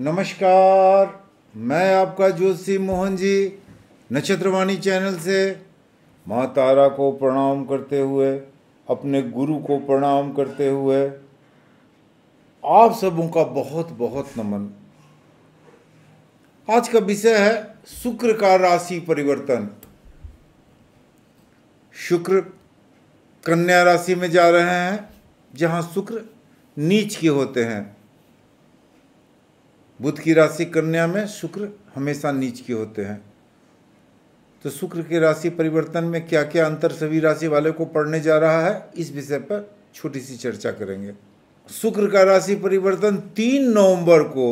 नमस्कार मैं आपका ज्योतिषी मोहन जी नक्षत्रवाणी चैनल से माँ तारा को प्रणाम करते हुए अपने गुरु को प्रणाम करते हुए आप सबों का बहुत बहुत नमन आज का विषय है शुक्र का राशि परिवर्तन शुक्र कन्या राशि में जा रहे हैं जहाँ शुक्र नीच के होते हैं बुध की राशि कन्या में शुक्र हमेशा नीच के होते हैं तो शुक्र के राशि परिवर्तन में क्या क्या अंतर सभी राशि वाले को पढ़ने जा रहा है इस विषय पर छोटी सी चर्चा करेंगे शुक्र का राशि परिवर्तन तीन नवंबर को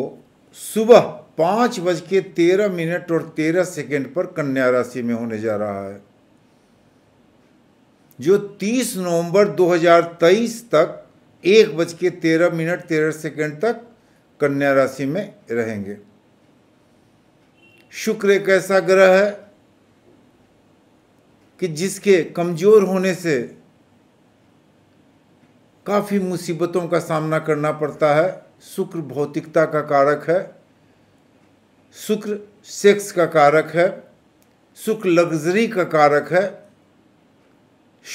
सुबह पाँच बज के तेरह मिनट और तेरह सेकेंड पर कन्या राशि में होने जा रहा है जो तीस नवंबर 2023 तक एक बज के तेरह मिनट तेरह सेकेंड तक कन्या राशि में रहेंगे शुक्र एक ऐसा ग्रह है कि जिसके कमज़ोर होने से काफ़ी मुसीबतों का सामना करना पड़ता है शुक्र भौतिकता का कारक है शुक्र सेक्स का कारक है शुक्र लग्जरी का कारक है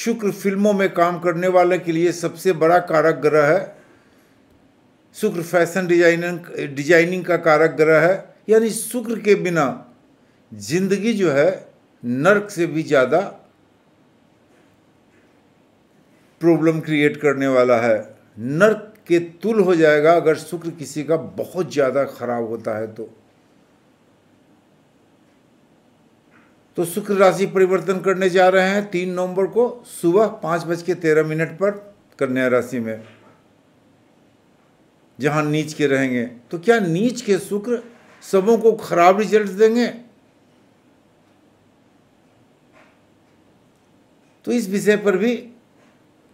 शुक्र फिल्मों में काम करने वाले के लिए सबसे बड़ा कारक ग्रह है शुक्र फैशन डिजाइनिंग डिजाइनिंग का कारक ग्रह है यानी शुक्र के बिना जिंदगी जो है नर्क से भी ज़्यादा प्रॉब्लम क्रिएट करने वाला है नर्क के तुल हो जाएगा अगर शुक्र किसी का बहुत ज़्यादा खराब होता है तो तो शुक्र राशि परिवर्तन करने जा रहे हैं तीन नवंबर को सुबह पाँच बज के तेरह मिनट पर कन्या राशि में जहाँ नीच के रहेंगे तो क्या नीच के शुक्र सबों को खराब रिजल्ट देंगे तो इस विषय पर भी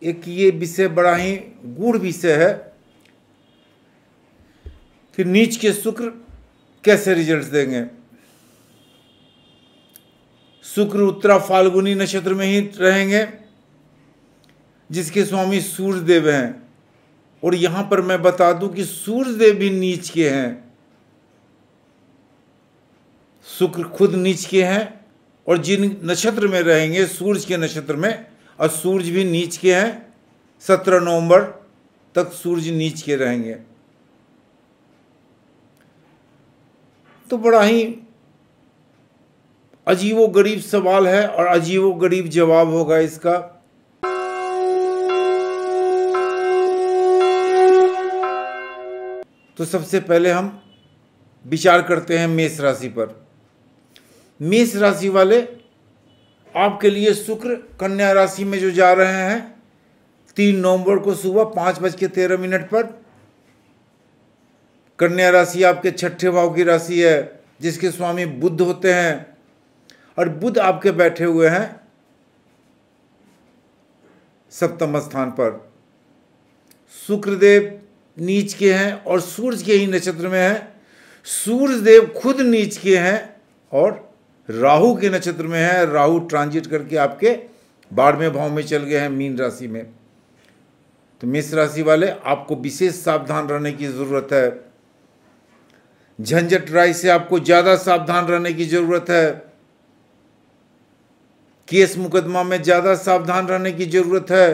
एक ये विषय बड़ा ही गूढ़ विषय है कि नीच के शुक्र कैसे रिजल्ट देंगे शुक्र उत्तरा फाल्गुनी नक्षत्र में ही रहेंगे जिसके स्वामी सूर्यदेव हैं और यहां पर मैं बता दूं कि सूर्यदेव भी नीच के हैं शुक्र खुद नीच के हैं और जिन नक्षत्र में रहेंगे सूर्य के नक्षत्र में और सूर्य भी नीच के हैं सत्रह नवंबर तक सूर्य नीच के रहेंगे तो बड़ा ही अजीबो गरीब सवाल है और अजीबो गरीब जवाब होगा इसका तो सबसे पहले हम विचार करते हैं मेष राशि पर मेष राशि वाले आपके लिए शुक्र कन्या राशि में जो जा रहे हैं तीन नवंबर को सुबह पाँच बज के तेरह मिनट पर कन्या राशि आपके छठे भाव की राशि है जिसके स्वामी बुद्ध होते हैं और बुद्ध आपके बैठे हुए हैं सप्तम स्थान पर शुक्रदेव नीच के हैं और सूर्य के ही नक्षत्र में है सूर्य देव खुद नीच के हैं और राहु के नक्षत्र में है राहु ट्रांजिट करके आपके बारहवें भाव में चल गए हैं मीन राशि में तो मेष राशि वाले आपको विशेष सावधान रहने की ज़रूरत है झंझट राय से आपको ज़्यादा सावधान रहने की ज़रूरत है केस मुकदमा में ज़्यादा सावधान रहने की ज़रूरत है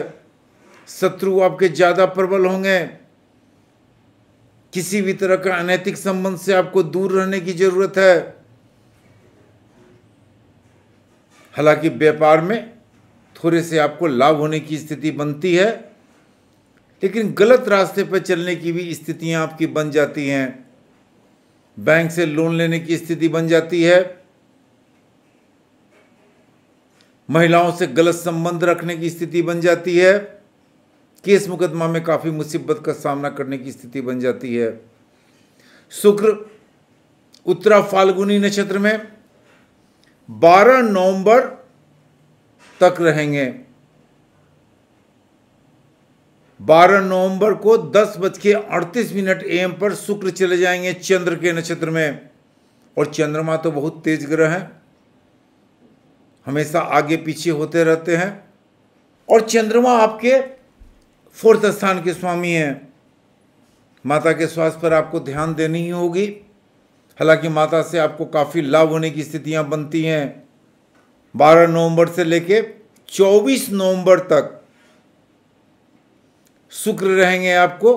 शत्रु आपके ज़्यादा प्रबल होंगे किसी भी तरह का अनैतिक संबंध से आपको दूर रहने की जरूरत है हालांकि व्यापार में थोड़े से आपको लाभ होने की स्थिति बनती है लेकिन गलत रास्ते पर चलने की भी स्थितियां आपकी बन जाती हैं बैंक से लोन लेने की स्थिति बन जाती है महिलाओं से गलत संबंध रखने की स्थिति बन जाती है केस मुकदमा में काफ़ी मुसीबत का सामना करने की स्थिति बन जाती है शुक्र उत्तरा फाल्गुनी नक्षत्र में 12 नवंबर तक रहेंगे 12 नवंबर को दस बज के अड़तीस मिनट एम पर शुक्र चले जाएंगे चंद्र के नक्षत्र में और चंद्रमा तो बहुत तेज ग्रह है हमेशा आगे पीछे होते रहते हैं और चंद्रमा आपके फोर्थ स्थान के स्वामी हैं माता के स्वास्थ्य पर आपको ध्यान देनी ही होगी हालांकि माता से आपको काफ़ी लाभ होने की स्थितियां बनती हैं 12 नवंबर से लेके 24 नवंबर तक शुक्र रहेंगे आपको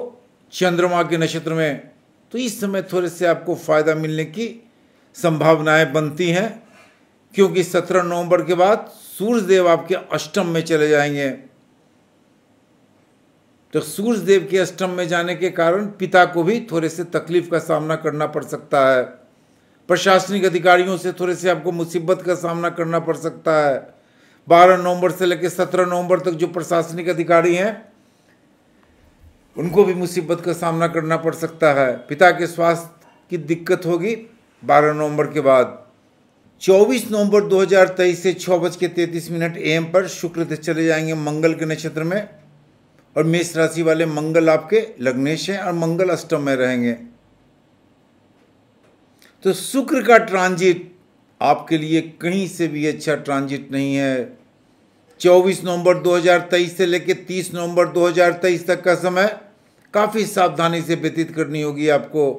चंद्रमा के नक्षत्र में तो इस समय थोड़े से आपको फ़ायदा मिलने की संभावनाएं बनती हैं क्योंकि 17 नवंबर के बाद सूर्यदेव आपके अष्टम में चले जाएंगे तो सूर्यदेव के अष्टम में जाने के कारण पिता को भी थोड़े से तकलीफ का सामना करना पड़ सकता है प्रशासनिक अधिकारियों से थोड़े से आपको मुसीबत का सामना करना पड़ सकता है बारह नवंबर से लेकर सत्रह नवंबर तक जो प्रशासनिक अधिकारी हैं उनको भी मुसीबत का सामना करना पड़ सकता है पिता के स्वास्थ्य की दिक्कत होगी बारह नवंबर के बाद 24 नवंबर 2023 से छः बज के मिनट एम पर शुक्र चले जाएंगे मंगल के नक्षत्र में और मेष राशि वाले मंगल आपके लग्नेश हैं और मंगल अष्टम में रहेंगे तो शुक्र का ट्रांजिट आपके लिए कहीं से भी अच्छा ट्रांजिट नहीं है 24 नवंबर 2023 से लेकर 30 नवंबर 2023 तक का समय काफ़ी सावधानी से व्यतीत करनी होगी आपको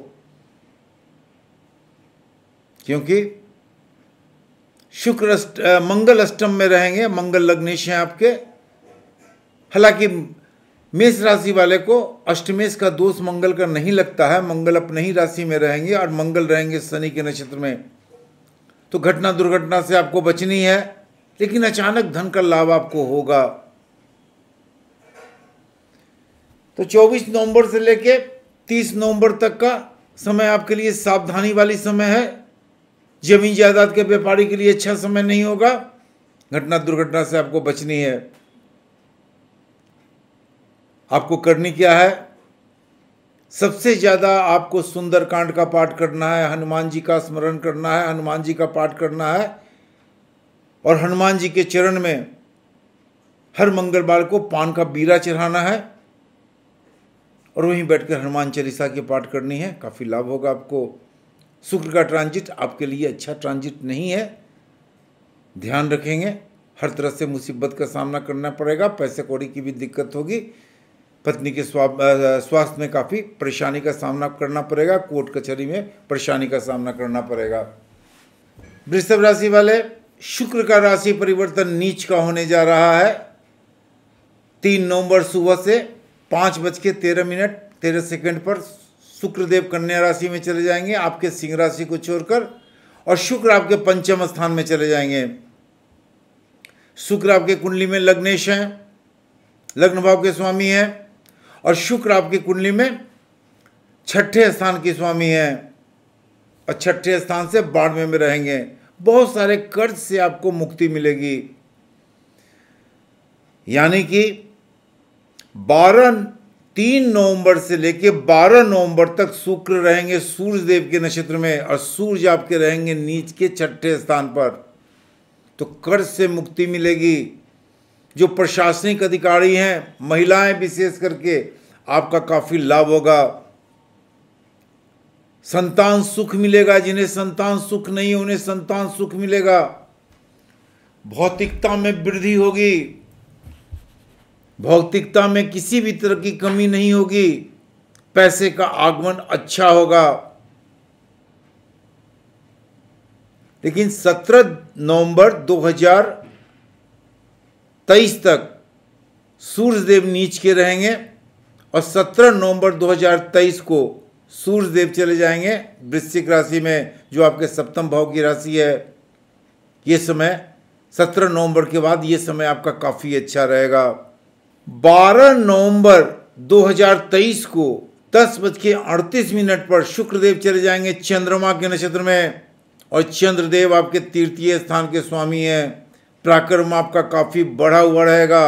क्योंकि शुक्र मंगल अष्टम में रहेंगे मंगल लग्नेश हैं आपके हालांकि मेष राशि वाले को अष्टमेश का दोष मंगल का नहीं लगता है मंगल अपने ही राशि में रहेंगे और मंगल रहेंगे शनि के नक्षत्र में तो घटना दुर्घटना से आपको बचनी है लेकिन अचानक धन का लाभ आपको होगा तो 24 नवंबर से लेके 30 नवंबर तक का समय आपके लिए सावधानी वाली समय है जमीन जायदाद के व्यापारी के लिए अच्छा समय नहीं होगा घटना दुर्घटना से आपको बचनी है आपको करनी क्या है सबसे ज़्यादा आपको सुंदर कांड का पाठ करना है हनुमान जी का स्मरण करना है हनुमान जी का पाठ करना है और हनुमान जी के चरण में हर मंगलवार को पान का बीरा चढ़ाना है और वहीं बैठकर हनुमान चालीसा की पाठ करनी है काफ़ी लाभ होगा आपको शुक्र का ट्रांजिट आपके लिए अच्छा ट्रांजिट नहीं है ध्यान रखेंगे हर तरह से मुसीबत का सामना करना पड़ेगा पैसे कौड़ी की भी दिक्कत होगी पत्नी के स्वास्थ्य में काफ़ी परेशानी का सामना करना पड़ेगा कोर्ट कचहरी में परेशानी का सामना करना पड़ेगा वृषभ राशि वाले शुक्र का राशि परिवर्तन नीच का होने जा रहा है तीन नवंबर सुबह से पाँच बज के तेरह मिनट तेरह सेकंड पर शुक्रदेव कन्या राशि में चले जाएंगे आपके सिंह राशि को छोड़कर और शुक्र आपके पंचम स्थान में चले जाएंगे शुक्र आपके कुंडली में लग्नेश हैं लग्न भाव के स्वामी हैं और शुक्र आपकी कुंडली में छठे स्थान की स्वामी है और छठे स्थान से बारहवें में रहेंगे बहुत सारे कर्ज से आपको मुक्ति मिलेगी यानी कि बारह तीन नवंबर से लेकर 12 नवंबर तक शुक्र रहेंगे सूर्य देव के नक्षत्र में और सूर्य आपके रहेंगे नीच के छठे स्थान पर तो कर्ज से मुक्ति मिलेगी जो प्रशासनिक अधिकारी हैं महिलाएं विशेष करके आपका काफ़ी लाभ होगा संतान सुख मिलेगा जिन्हें संतान सुख नहीं उन्हें संतान सुख मिलेगा भौतिकता में वृद्धि होगी भौतिकता में किसी भी तरह की कमी नहीं होगी पैसे का आगमन अच्छा होगा लेकिन 17 नवंबर हजार तेईस तक सूर्यदेव नीच के रहेंगे और सत्रह नवंबर 2023 को सूर्यदेव चले जाएंगे वृश्चिक राशि में जो आपके सप्तम भाव की राशि है ये समय सत्रह नवंबर के बाद ये समय आपका काफ़ी अच्छा रहेगा 12 नवंबर 2023 को दस बज के अड़तीस मिनट पर शुक्रदेव चले जाएंगे चंद्रमा के नक्षत्र में और चंद्रदेव आपके तृतीय स्थान के स्वामी हैं पराक्रम आपका काफ़ी बढ़ा हुआ रहेगा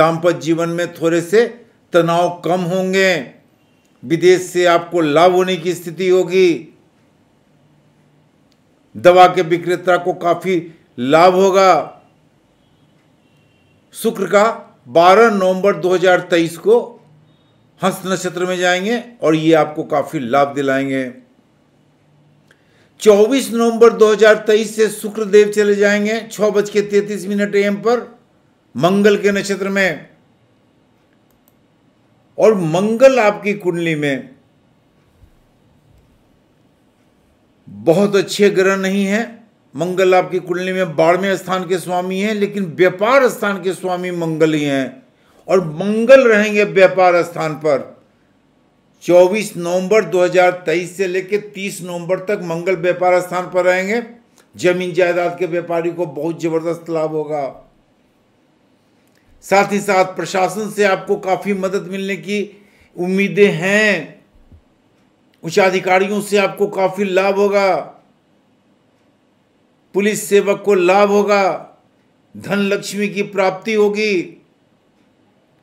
दाम्पत्य जीवन में थोड़े से तनाव कम होंगे विदेश से आपको लाभ होने की स्थिति होगी दवा के विक्रेता को काफ़ी लाभ होगा शुक्र का 12 नवंबर 2023 को हंस नक्षत्र में जाएंगे और ये आपको काफ़ी लाभ दिलाएंगे 24 नवंबर 2023 से शुक्रदेव चले जाएंगे छह बज के तैतीस मिनट एम पर मंगल के नक्षत्र में और मंगल आपकी कुंडली में बहुत अच्छे ग्रह नहीं है मंगल आपकी कुंडली में बारहवें स्थान के स्वामी हैं लेकिन व्यापार स्थान के स्वामी मंगल ही हैं और मंगल रहेंगे व्यापार स्थान पर 24 नवंबर 2023 से लेकर 30 नवंबर तक मंगल व्यापार स्थान पर रहेंगे जमीन जायदाद के व्यापारी को बहुत ज़बरदस्त लाभ होगा साथ ही साथ प्रशासन से आपको काफ़ी मदद मिलने की उम्मीदें हैं उच्च अधिकारियों से आपको काफ़ी लाभ होगा पुलिस सेवक को लाभ होगा धन लक्ष्मी की प्राप्ति होगी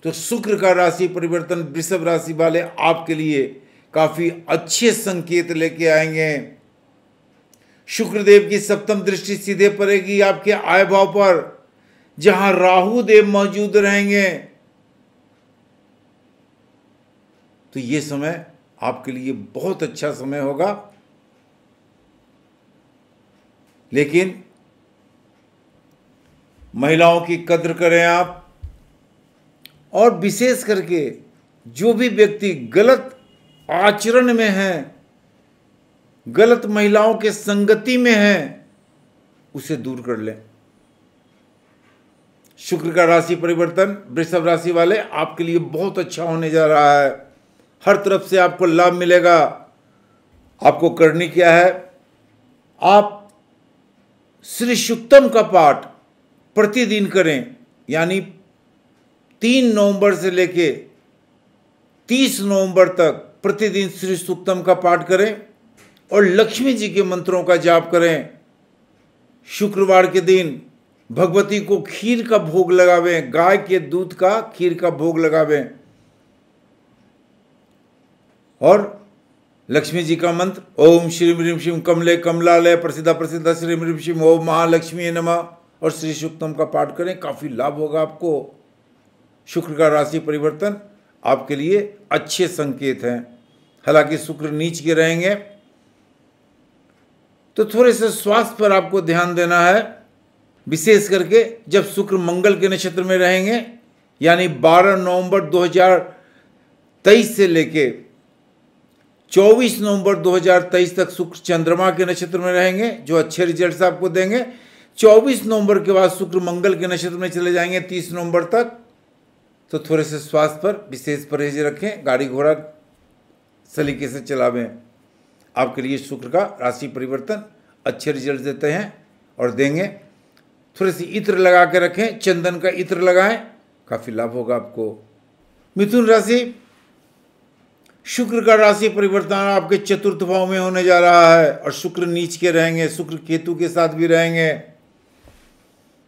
तो शुक्र का राशि परिवर्तन वृषभ राशि वाले आपके लिए काफ़ी अच्छे संकेत लेके आएंगे शुक्रदेव की सप्तम दृष्टि सीधे पड़ेगी आपके आय भाव पर जहां राहु देव मौजूद रहेंगे तो यह समय आपके लिए बहुत अच्छा समय होगा लेकिन महिलाओं की कद्र करें आप और विशेष करके जो भी व्यक्ति गलत आचरण में है गलत महिलाओं के संगति में है उसे दूर कर लें शुक्र का राशि परिवर्तन वृषभ राशि वाले आपके लिए बहुत अच्छा होने जा रहा है हर तरफ से आपको लाभ मिलेगा आपको करनी क्या है आप श्री सुक्तम का पाठ प्रतिदिन करें यानी तीन नवंबर से लेके तीस नवंबर तक प्रतिदिन श्री सुक्तम का पाठ करें और लक्ष्मी जी के मंत्रों का जाप करें शुक्रवार के दिन भगवती को खीर का भोग लगावें गाय के दूध का खीर का भोग लगावें और लक्ष्मी जी का मंत्र ओम श्री मृम शिम कमले कमलालय प्रसिद्धा प्रसिद्धा श्री मृम शिम ओम महालक्ष्मी नमः और श्री सुक्तम का पाठ करें काफ़ी लाभ होगा आपको शुक्र का राशि परिवर्तन आपके लिए अच्छे संकेत हैं हालांकि शुक्र नीच के रहेंगे तो थोड़े से स्वास्थ्य पर आपको ध्यान देना है विशेष करके जब शुक्र मंगल के नक्षत्र में रहेंगे यानी 12 नवंबर 2023 से लेके 24 नवंबर 2023 तक शुक्र चंद्रमा के नक्षत्र में रहेंगे जो अच्छे रिजल्ट्स आपको देंगे 24 नवंबर के बाद शुक्र मंगल के नक्षत्र में चले जाएंगे 30 नवंबर तक तो थोड़े से स्वास्थ्य पर विशेष परहेज रखें गाड़ी घोड़ा सलीके से चलावें आपके लिए शुक्र का राशि परिवर्तन अच्छे रिजल्ट देते हैं और देंगे थोड़े से इत्र लगा के रखें चंदन का इत्र लगाएं काफ़ी लाभ होगा आपको मिथुन राशि शुक्र का राशि परिवर्तन आपके चतुर्थ भाव में होने जा रहा है और शुक्र नीच के रहेंगे शुक्र केतु के साथ भी रहेंगे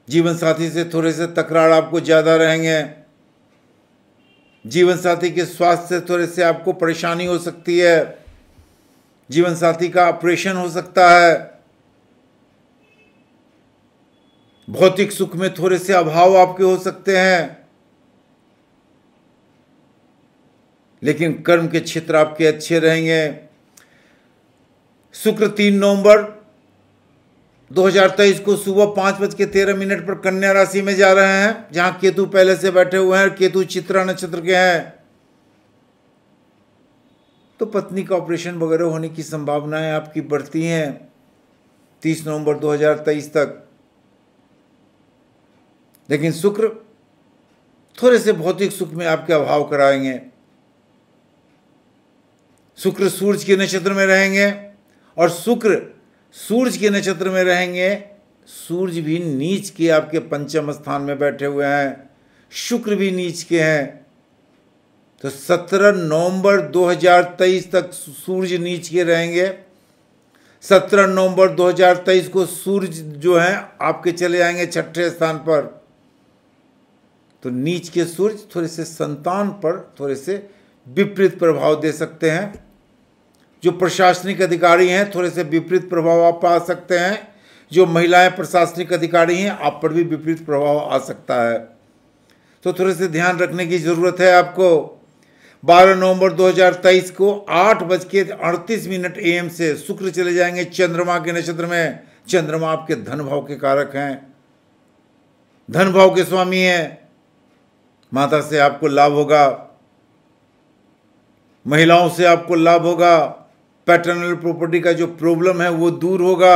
जीवन साथी से थोड़े से तकरार आपको ज़्यादा रहेंगे जीवन साथी के स्वास्थ्य से थोड़े से आपको परेशानी हो सकती है जीवन साथी का ऑपरेशन हो सकता है भौतिक सुख में थोड़े से अभाव आपके हो सकते हैं लेकिन कर्म के क्षेत्र आपके अच्छे रहेंगे शुक्र तीन नवंबर 2023 को सुबह पाँच बज के तेरह मिनट पर कन्या राशि में जा रहे हैं जहां केतु पहले से बैठे हुए हैं और केतु चित्रा नक्षत्र के हैं तो पत्नी का ऑपरेशन वगैरह होने की संभावनाएं आपकी बढ़ती हैं 30 नवंबर 2023 तक लेकिन शुक्र थोड़े से भौतिक सुख में आपके अभाव कराएंगे शुक्र सूर्य के नक्षत्र में रहेंगे और शुक्र सूर्य के नक्षत्र में रहेंगे सूर्य भी नीच के आपके पंचम स्थान में बैठे हुए हैं शुक्र भी नीच के हैं तो 17 नवंबर 2023 तक सूर्य नीच के रहेंगे 17 नवंबर 2023 को सूर्य जो है आपके चले आएंगे छठे स्थान पर तो नीच के सूर्य थोड़े से संतान पर थोड़े से विपरीत प्रभाव दे सकते हैं जो प्रशासनिक अधिकारी हैं थोड़े से विपरीत प्रभाव आप आ सकते हैं जो महिलाएं प्रशासनिक अधिकारी हैं आप पर भी विपरीत प्रभाव आ सकता है तो थोड़े से ध्यान रखने की ज़रूरत है आपको 12 नवंबर 2023 को आठ बज के अड़तीस मिनट एम से शुक्र चले जाएंगे चंद्रमा के नक्षत्र में चंद्रमा आपके धन भाव के कारक हैं धन भाव के स्वामी हैं माता से आपको लाभ होगा महिलाओं से आपको लाभ होगा पैटर्नल प्रॉपर्टी का जो प्रॉब्लम है वो दूर होगा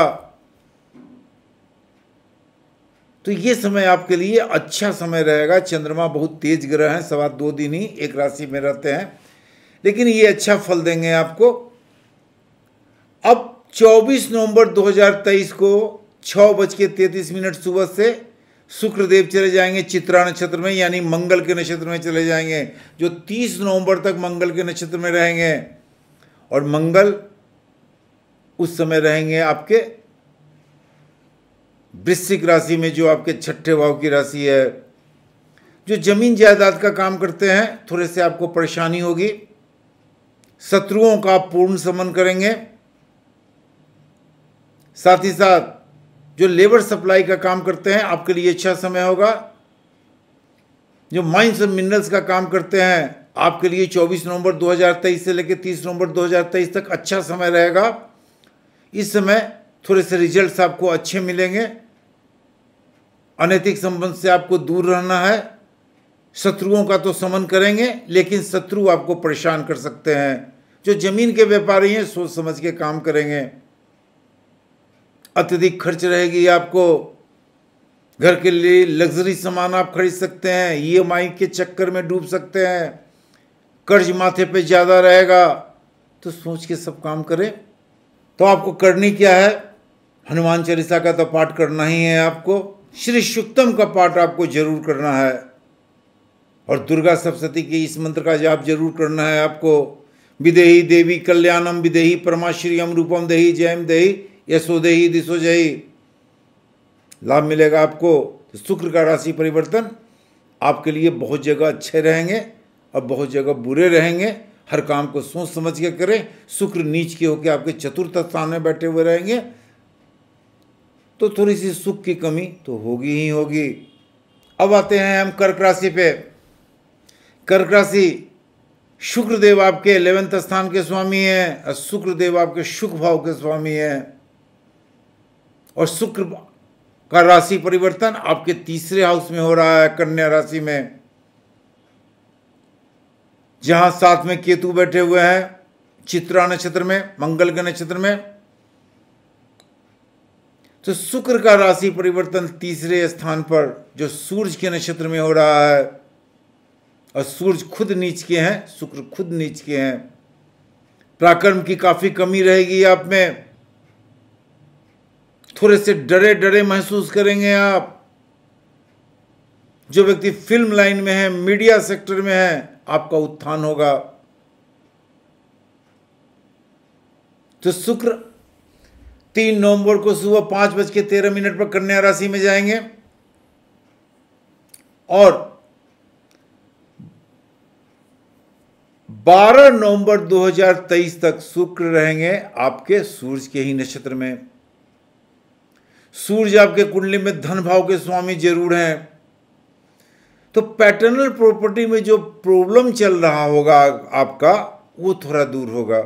तो ये समय आपके लिए अच्छा समय रहेगा चंद्रमा बहुत तेज ग्रह हैं सवा दो दिन ही एक राशि में रहते हैं लेकिन ये अच्छा फल देंगे आपको अब 24 नवंबर 2023 को छ बज के तैतीस मिनट सुबह से शुक्रदेव चले जाएंगे चित्रा नक्षत्र में यानी मंगल के नक्षत्र में चले जाएंगे जो 30 नवंबर तक मंगल के नक्षत्र में रहेंगे और मंगल उस समय रहेंगे आपके वृश्चिक राशि में जो आपके छठे भाव की राशि है जो जमीन जायदाद का काम करते हैं थोड़े से आपको परेशानी होगी शत्रुओं का आप पूर्ण समन करेंगे साथ ही साथ जो लेबर सप्लाई का काम करते हैं आपके लिए अच्छा समय होगा जो माइंस और मिनरल्स का काम करते हैं आपके लिए 24 नवंबर 2023 से लेकर 30 नवंबर 2023 तक अच्छा समय रहेगा इस समय थोड़े से रिजल्ट्स आपको अच्छे मिलेंगे अनैतिक संबंध से आपको दूर रहना है शत्रुओं का तो समन करेंगे लेकिन शत्रु आपको परेशान कर सकते हैं जो जमीन के व्यापारी हैं सोच समझ के काम करेंगे अत्यधिक खर्च रहेगी आपको घर के लिए लग्जरी सामान आप खरीद सकते हैं ई e के चक्कर में डूब सकते हैं कर्ज माथे पे ज़्यादा रहेगा तो सोच के सब काम करें तो आपको करनी क्या है हनुमान चालीसा का तो पाठ करना ही है आपको श्री शुक्तम का पाठ आपको जरूर करना है और दुर्गा सप्तती के इस मंत्र का जाप जरूर करना है आपको विदेही देवी कल्याणम विदेही परमाश्रियम रूपम देही जयम देही यशो देही दिशो जयी लाभ मिलेगा आपको तो शुक्र का राशि परिवर्तन आपके लिए बहुत जगह अच्छे रहेंगे अब बहुत जगह बुरे रहेंगे हर काम को सोच समझ के करें शुक्र नीच के होकर आपके चतुर्थ स्थान में बैठे हुए रहेंगे तो थोड़ी सी सुख की कमी तो होगी ही होगी अब आते हैं हम कर्क राशि पे कर्क राशि शुक्रदेव आपके इलेवेंथ स्थान के स्वामी है और शुक्रदेव आपके सुख भाव के स्वामी है और शुक्र का राशि परिवर्तन आपके तीसरे हाउस में हो रहा है कन्या राशि में जहां साथ में केतु बैठे हुए हैं चित्रा नक्षत्र में मंगल के नक्षत्र में तो शुक्र का राशि परिवर्तन तीसरे स्थान पर जो सूर्य के नक्षत्र में हो रहा है और सूर्य खुद नीच के हैं शुक्र खुद नीच के हैं पराक्रम की काफी कमी रहेगी आप में थोड़े से डरे डरे महसूस करेंगे आप जो व्यक्ति फिल्म लाइन में है मीडिया सेक्टर में है आपका उत्थान होगा तो शुक्र तीन नवंबर को सुबह पांच बज के तेरह मिनट पर कन्या राशि में जाएंगे और 12 नवंबर 2023 तक शुक्र रहेंगे आपके सूर्य के ही नक्षत्र में सूर्य आपके कुंडली में धन भाव के स्वामी जरूर हैं तो पैटर्नल प्रॉपर्टी में जो प्रॉब्लम चल रहा होगा आपका वो थोड़ा दूर होगा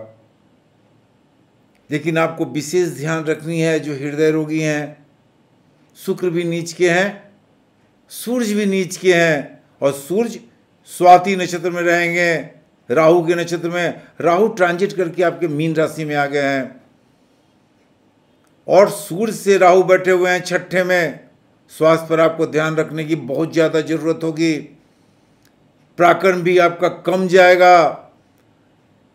लेकिन आपको विशेष ध्यान रखनी है जो हृदय रोगी हैं शुक्र भी नीच के हैं सूर्य भी नीच के हैं और सूर्य स्वाति नक्षत्र में रहेंगे राहु के नक्षत्र में राहु ट्रांजिट करके आपके मीन राशि में आ गए हैं और सूर्य से राहु बैठे हुए हैं छठे में स्वास्थ्य पर आपको ध्यान रखने की बहुत ज़्यादा ज़रूरत होगी प्राकरण भी आपका कम जाएगा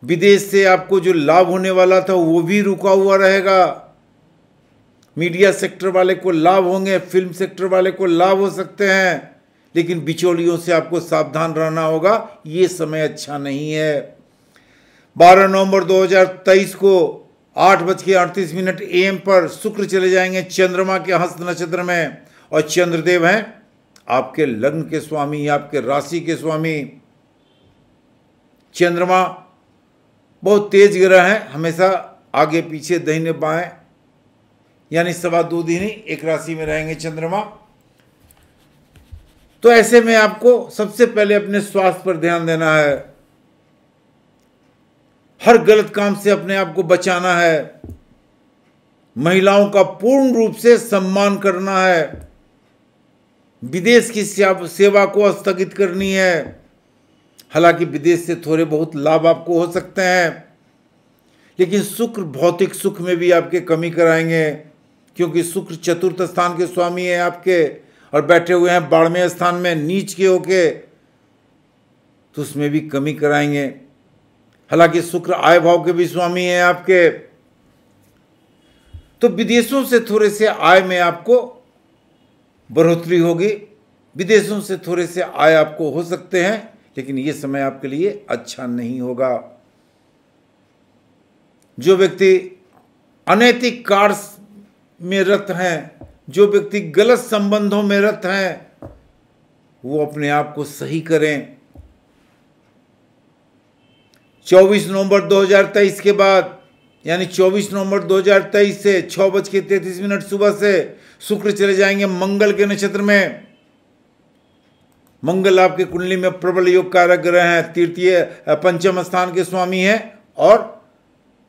विदेश से आपको जो लाभ होने वाला था वो भी रुका हुआ रहेगा मीडिया सेक्टर वाले को लाभ होंगे फिल्म सेक्टर वाले को लाभ हो सकते हैं लेकिन बिचौलियों से आपको सावधान रहना होगा ये समय अच्छा नहीं है 12 नवंबर 2023 को आठ बज के अड़तीस मिनट एम पर शुक्र चले जाएंगे चंद्रमा के हस्त नक्षत्र में और चंद्रदेव हैं आपके लग्न के स्वामी आपके राशि के स्वामी चंद्रमा बहुत तेज ग्रह हैं हमेशा आगे पीछे दहीने बाएं यानी सवा दो दिन ही एक राशि में रहेंगे चंद्रमा तो ऐसे में आपको सबसे पहले अपने स्वास्थ्य पर ध्यान देना है हर गलत काम से अपने आप को बचाना है महिलाओं का पूर्ण रूप से सम्मान करना है विदेश की सेवा को स्थगित करनी है हालांकि विदेश से थोड़े बहुत लाभ आपको हो सकते हैं लेकिन शुक्र भौतिक सुख में भी आपके कमी कराएंगे क्योंकि शुक्र चतुर्थ स्थान के स्वामी हैं आपके और बैठे हुए हैं बारहवें स्थान में नीच के होके तो उसमें भी कमी कराएंगे हालांकि शुक्र आय भाव के भी स्वामी हैं आपके तो विदेशों से थोड़े से आय में आपको बढ़ोतरी होगी विदेशों से थोड़े से आय आपको हो सकते हैं लेकिन ये समय आपके लिए अच्छा नहीं होगा जो व्यक्ति अनैतिक कार्य में रत हैं जो व्यक्ति गलत संबंधों में रत हैं वो अपने आप को सही करें 24 नवंबर 2023 के बाद यानी 24 नवंबर 2023 से छः बज के मिनट सुबह से शुक्र चले जाएंगे मंगल के नक्षत्र में मंगल आपके कुंडली में प्रबल योग कारक ग्रह हैं तृतीय पंचम स्थान के स्वामी हैं और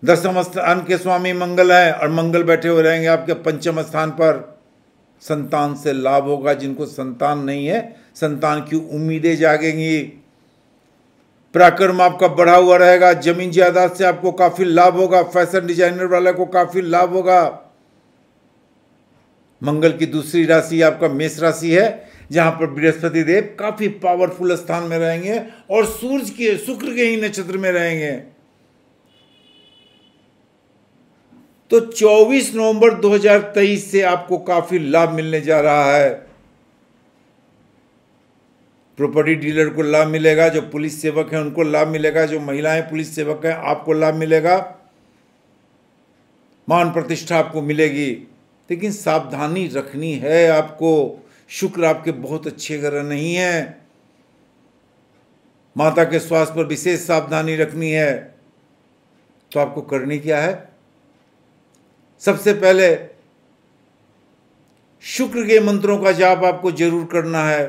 दसम स्थान के स्वामी मंगल है और मंगल बैठे हुए रहेंगे आपके पंचम स्थान पर संतान से लाभ होगा जिनको संतान नहीं है संतान की उम्मीदें जागेंगी पराक्रम आपका बढ़ा हुआ रहेगा जमीन जायदाद से आपको काफ़ी लाभ होगा फैशन डिजाइनर वाले को काफ़ी लाभ होगा मंगल की दूसरी राशि आपका मेष राशि है जहाँ पर बृहस्पति देव काफ़ी पावरफुल स्थान में रहेंगे और सूर्य के शुक्र के ही नक्षत्र में रहेंगे तो 24 नवंबर 2023 से आपको काफ़ी लाभ मिलने जा रहा है प्रॉपर्टी डीलर को लाभ मिलेगा जो पुलिस सेवक हैं उनको लाभ मिलेगा जो महिलाएं पुलिस सेवक हैं आपको लाभ मिलेगा मान प्रतिष्ठा आपको मिलेगी लेकिन सावधानी रखनी है आपको शुक्र आपके बहुत अच्छे ग्रह नहीं है माता के स्वास्थ्य पर विशेष सावधानी रखनी है तो आपको करनी क्या है सबसे पहले शुक्र के मंत्रों का जाप आपको जरूर करना है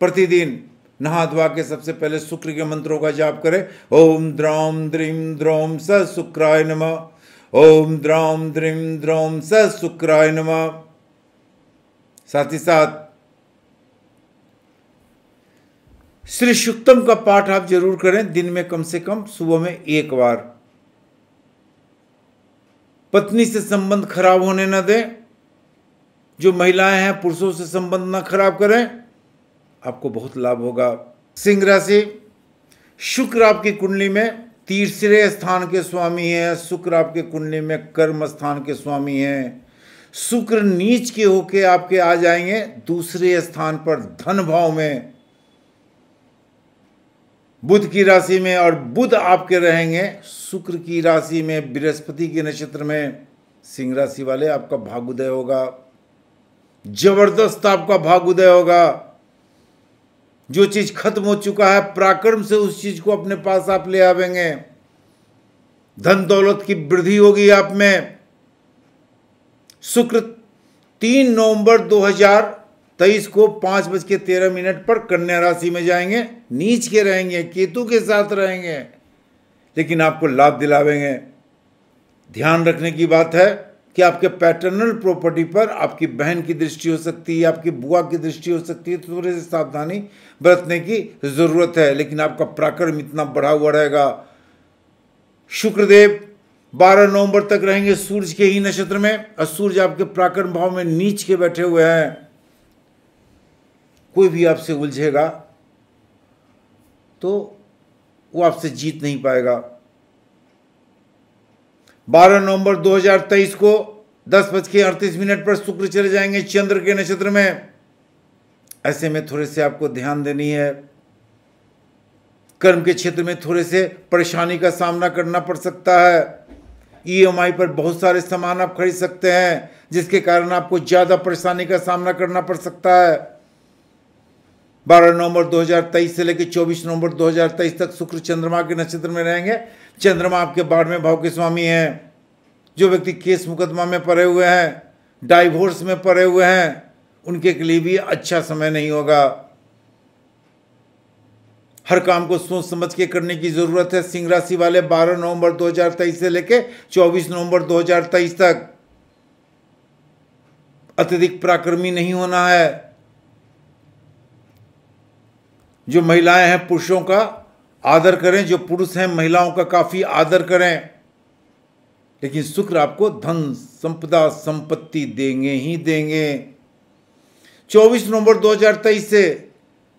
प्रतिदिन नहा धोवा के सबसे पहले शुक्र के मंत्रों का जाप करें ओम द्रौम द्रीम द्रोम स शुक्राय नमः ओम द्रौम द्रीम द्रौम स शुक्राय नम साथ ही साथ श्री शुक्तम का पाठ आप जरूर करें दिन में कम से कम सुबह में एक बार पत्नी से संबंध खराब होने न दें जो महिलाएं हैं पुरुषों से संबंध ना खराब करें आपको बहुत लाभ होगा सिंह राशि शुक्र आपकी कुंडली में तीसरे स्थान के स्वामी हैं शुक्र आपके कुंडली में कर्म स्थान के स्वामी हैं शुक्र नीच के होके आपके आ जाएंगे दूसरे स्थान पर धन भाव में बुध की राशि में और बुध आपके रहेंगे शुक्र की राशि में बृहस्पति के नक्षत्र में सिंह राशि वाले आपका भाग्योदय होगा जबरदस्त आपका उदय होगा जो चीज खत्म हो चुका है पराक्रम से उस चीज को अपने पास आप ले आवेंगे धन दौलत की वृद्धि होगी आप में शुक्र तीन नवंबर 2023 को पांच बज के तेरह मिनट पर कन्या राशि में जाएंगे नीच के रहेंगे केतु के साथ रहेंगे लेकिन आपको लाभ दिलावेंगे ध्यान रखने की बात है कि आपके पैटर्नल प्रॉपर्टी पर आपकी बहन की दृष्टि हो सकती है आपकी बुआ की दृष्टि हो सकती है तो थोड़ी सी सावधानी बरतने की ज़रूरत है लेकिन आपका पराक्रम इतना बढ़ा हुआ रहेगा शुक्रदेव 12 नवंबर तक रहेंगे सूर्य के ही नक्षत्र में और सूर्य आपके पराक्रम भाव में नीच के बैठे हुए हैं कोई भी आपसे उलझेगा तो वो आपसे जीत नहीं पाएगा 12 नवंबर 2023 को दस बज के अड़तीस मिनट पर शुक्र चले जाएंगे चंद्र के नक्षत्र में ऐसे में थोड़े से आपको ध्यान देनी है कर्म के क्षेत्र में थोड़े से परेशानी का सामना करना पड़ सकता है ईएमआई e पर बहुत सारे सामान आप खरीद सकते हैं जिसके कारण आपको ज़्यादा परेशानी का सामना करना पड़ सकता है 12 नवंबर 2023 से लेकर 24 नवंबर 2023 तक शुक्र चंद्रमा के नक्षत्र में रहेंगे चंद्रमा आपके बारहवें भाव के स्वामी हैं जो व्यक्ति केस मुकदमा में पड़े हुए हैं डाइवोर्स में पड़े हुए हैं उनके के लिए भी अच्छा समय नहीं होगा हर काम को सोच समझ के करने की ज़रूरत है सिंह राशि वाले 12 नवंबर 2023 से लेकर 24 नवंबर 2023 तक अत्यधिक पराक्रमी नहीं होना है जो महिलाएं हैं पुरुषों का आदर करें जो पुरुष हैं महिलाओं का काफ़ी आदर करें लेकिन शुक्र आपको धन संपदा संपत्ति देंगे ही देंगे 24 नवंबर 2023 से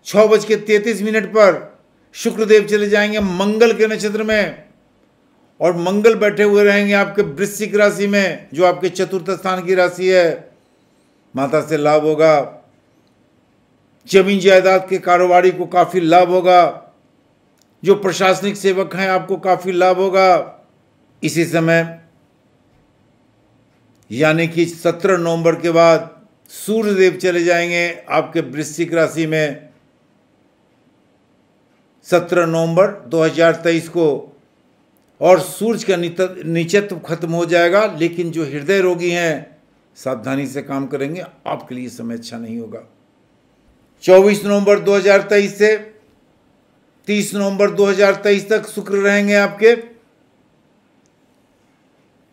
छः बज के मिनट पर शुक्रदेव चले जाएंगे मंगल के नक्षत्र में और मंगल बैठे हुए रहेंगे आपके वृश्चिक राशि में जो आपके चतुर्थ स्थान की राशि है माता से लाभ होगा जमीन जायदाद के कारोबारी को काफ़ी लाभ होगा जो प्रशासनिक सेवक हैं आपको काफ़ी लाभ होगा इसी समय यानी कि 17 नवंबर के बाद सूर्यदेव चले जाएंगे आपके वृश्चिक राशि में 17 नवंबर 2023 को और सूर्य का नीचत्व खत्म हो जाएगा लेकिन जो हृदय रोगी हैं सावधानी से काम करेंगे आपके लिए समय अच्छा नहीं होगा 24 नवंबर 2023 से 30 नवंबर 2023 तक शुक्र रहेंगे आपके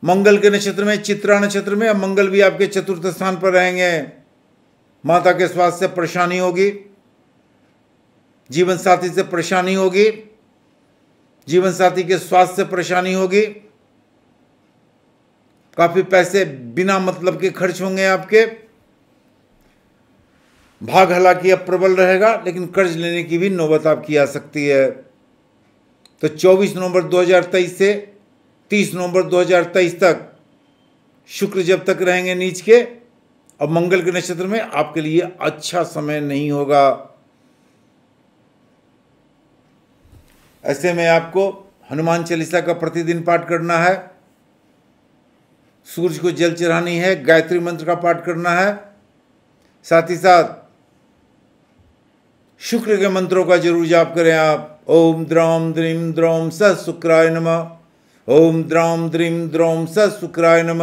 मंगल के नक्षत्र में चित्रा नक्षत्र में मंगल भी आपके चतुर्थ स्थान पर रहेंगे माता के स्वास्थ्य से परेशानी होगी जीवन साथी से परेशानी होगी जीवन साथी के स्वास्थ्य से परेशानी होगी काफी पैसे बिना मतलब के खर्च होंगे आपके भाग हालांकि अब प्रबल रहेगा लेकिन कर्ज लेने की भी नौबत आपकी आ सकती है तो 24 नवंबर 2023 से 30 नवंबर 2023 तक शुक्र जब तक रहेंगे नीच के और मंगल के नक्षत्र में आपके लिए अच्छा समय नहीं होगा ऐसे में आपको हनुमान चालीसा का प्रतिदिन पाठ करना है सूर्य को जल चढ़ानी है गायत्री मंत्र का पाठ करना है साथ ही साथ शुक्र के मंत्रों का जरूर जाप करें आप ओम द्रोम द्रीम द्रोम स शुक्राय नमः ओम द्राम द्रीम द्रोम स शुक्राय नम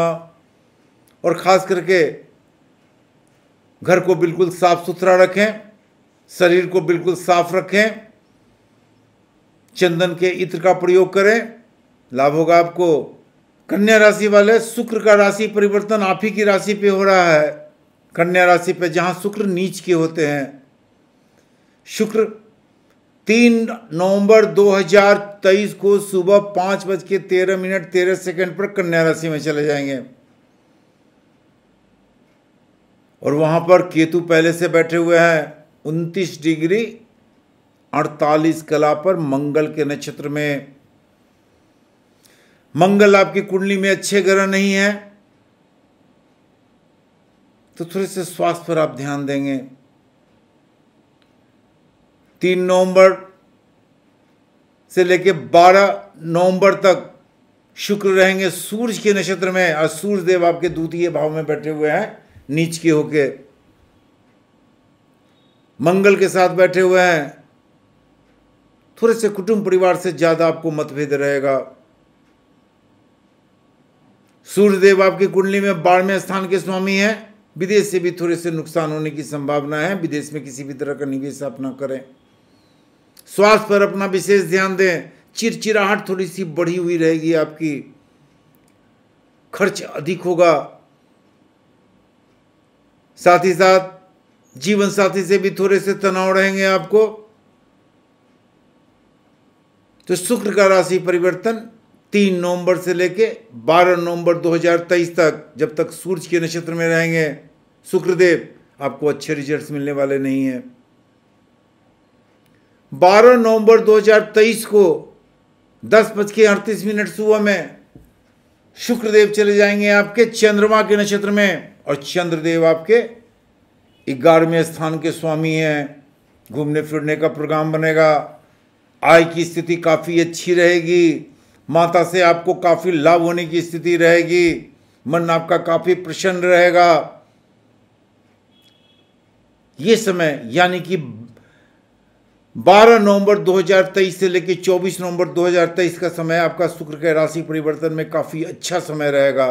और ख़ास करके घर को बिल्कुल साफ सुथरा रखें शरीर को बिल्कुल साफ रखें चंदन के इत्र का प्रयोग करें लाभ होगा आपको कन्या राशि वाले शुक्र का राशि परिवर्तन आप ही की राशि पे हो रहा है कन्या राशि पे जहाँ शुक्र नीच के होते हैं शुक्र तीन नवंबर 2023 को सुबह पांच बज के तेरह मिनट तेरह सेकंड पर कन्या राशि में चले जाएंगे और वहां पर केतु पहले से बैठे हुए हैं उनतीस डिग्री अड़तालीस कला पर मंगल के नक्षत्र में मंगल आपकी कुंडली में अच्छे ग्रह नहीं है तो थोड़े से स्वास्थ्य पर आप ध्यान देंगे तीन नवंबर से लेकर बारह नवंबर तक शुक्र रहेंगे सूर्य के नक्षत्र में और सूर्य देव आपके द्वितीय भाव में बैठे हुए हैं नीच के होके मंगल के साथ बैठे हुए हैं थोड़े से कुटुंब परिवार से ज़्यादा आपको मतभेद रहेगा सूर्यदेव आपकी कुंडली में बारहवें स्थान के स्वामी हैं विदेश से भी थोड़े से नुकसान होने की संभावना है विदेश में किसी भी तरह का निवेश आप ना करें स्वास्थ्य पर अपना विशेष ध्यान दें चिड़चिड़ाहट थोड़ी सी बढ़ी हुई रहेगी आपकी खर्च अधिक होगा साथ ही साथ जीवन साथी से भी थोड़े से तनाव रहेंगे आपको तो शुक्र का राशि परिवर्तन तीन नवंबर से लेके 12 नवंबर 2023 तक जब तक सूर्य के नक्षत्र में रहेंगे शुक्रदेव आपको अच्छे रिजल्ट्स मिलने वाले नहीं हैं 12 नवंबर 2023 को दस बज के अड़तीस मिनट सुबह में शुक्रदेव चले जाएंगे आपके चंद्रमा के नक्षत्र में और चंद्रदेव आपके ग्यारहवें स्थान के स्वामी हैं घूमने फिरने का प्रोग्राम बनेगा आय की स्थिति काफ़ी अच्छी रहेगी माता से आपको काफ़ी लाभ होने की स्थिति रहेगी मन आपका काफ़ी प्रसन्न रहेगा ये समय यानी कि 12 नवंबर 2023 से लेकर 24 नवंबर 2023 का समय आपका शुक्र के राशि परिवर्तन में काफ़ी अच्छा समय रहेगा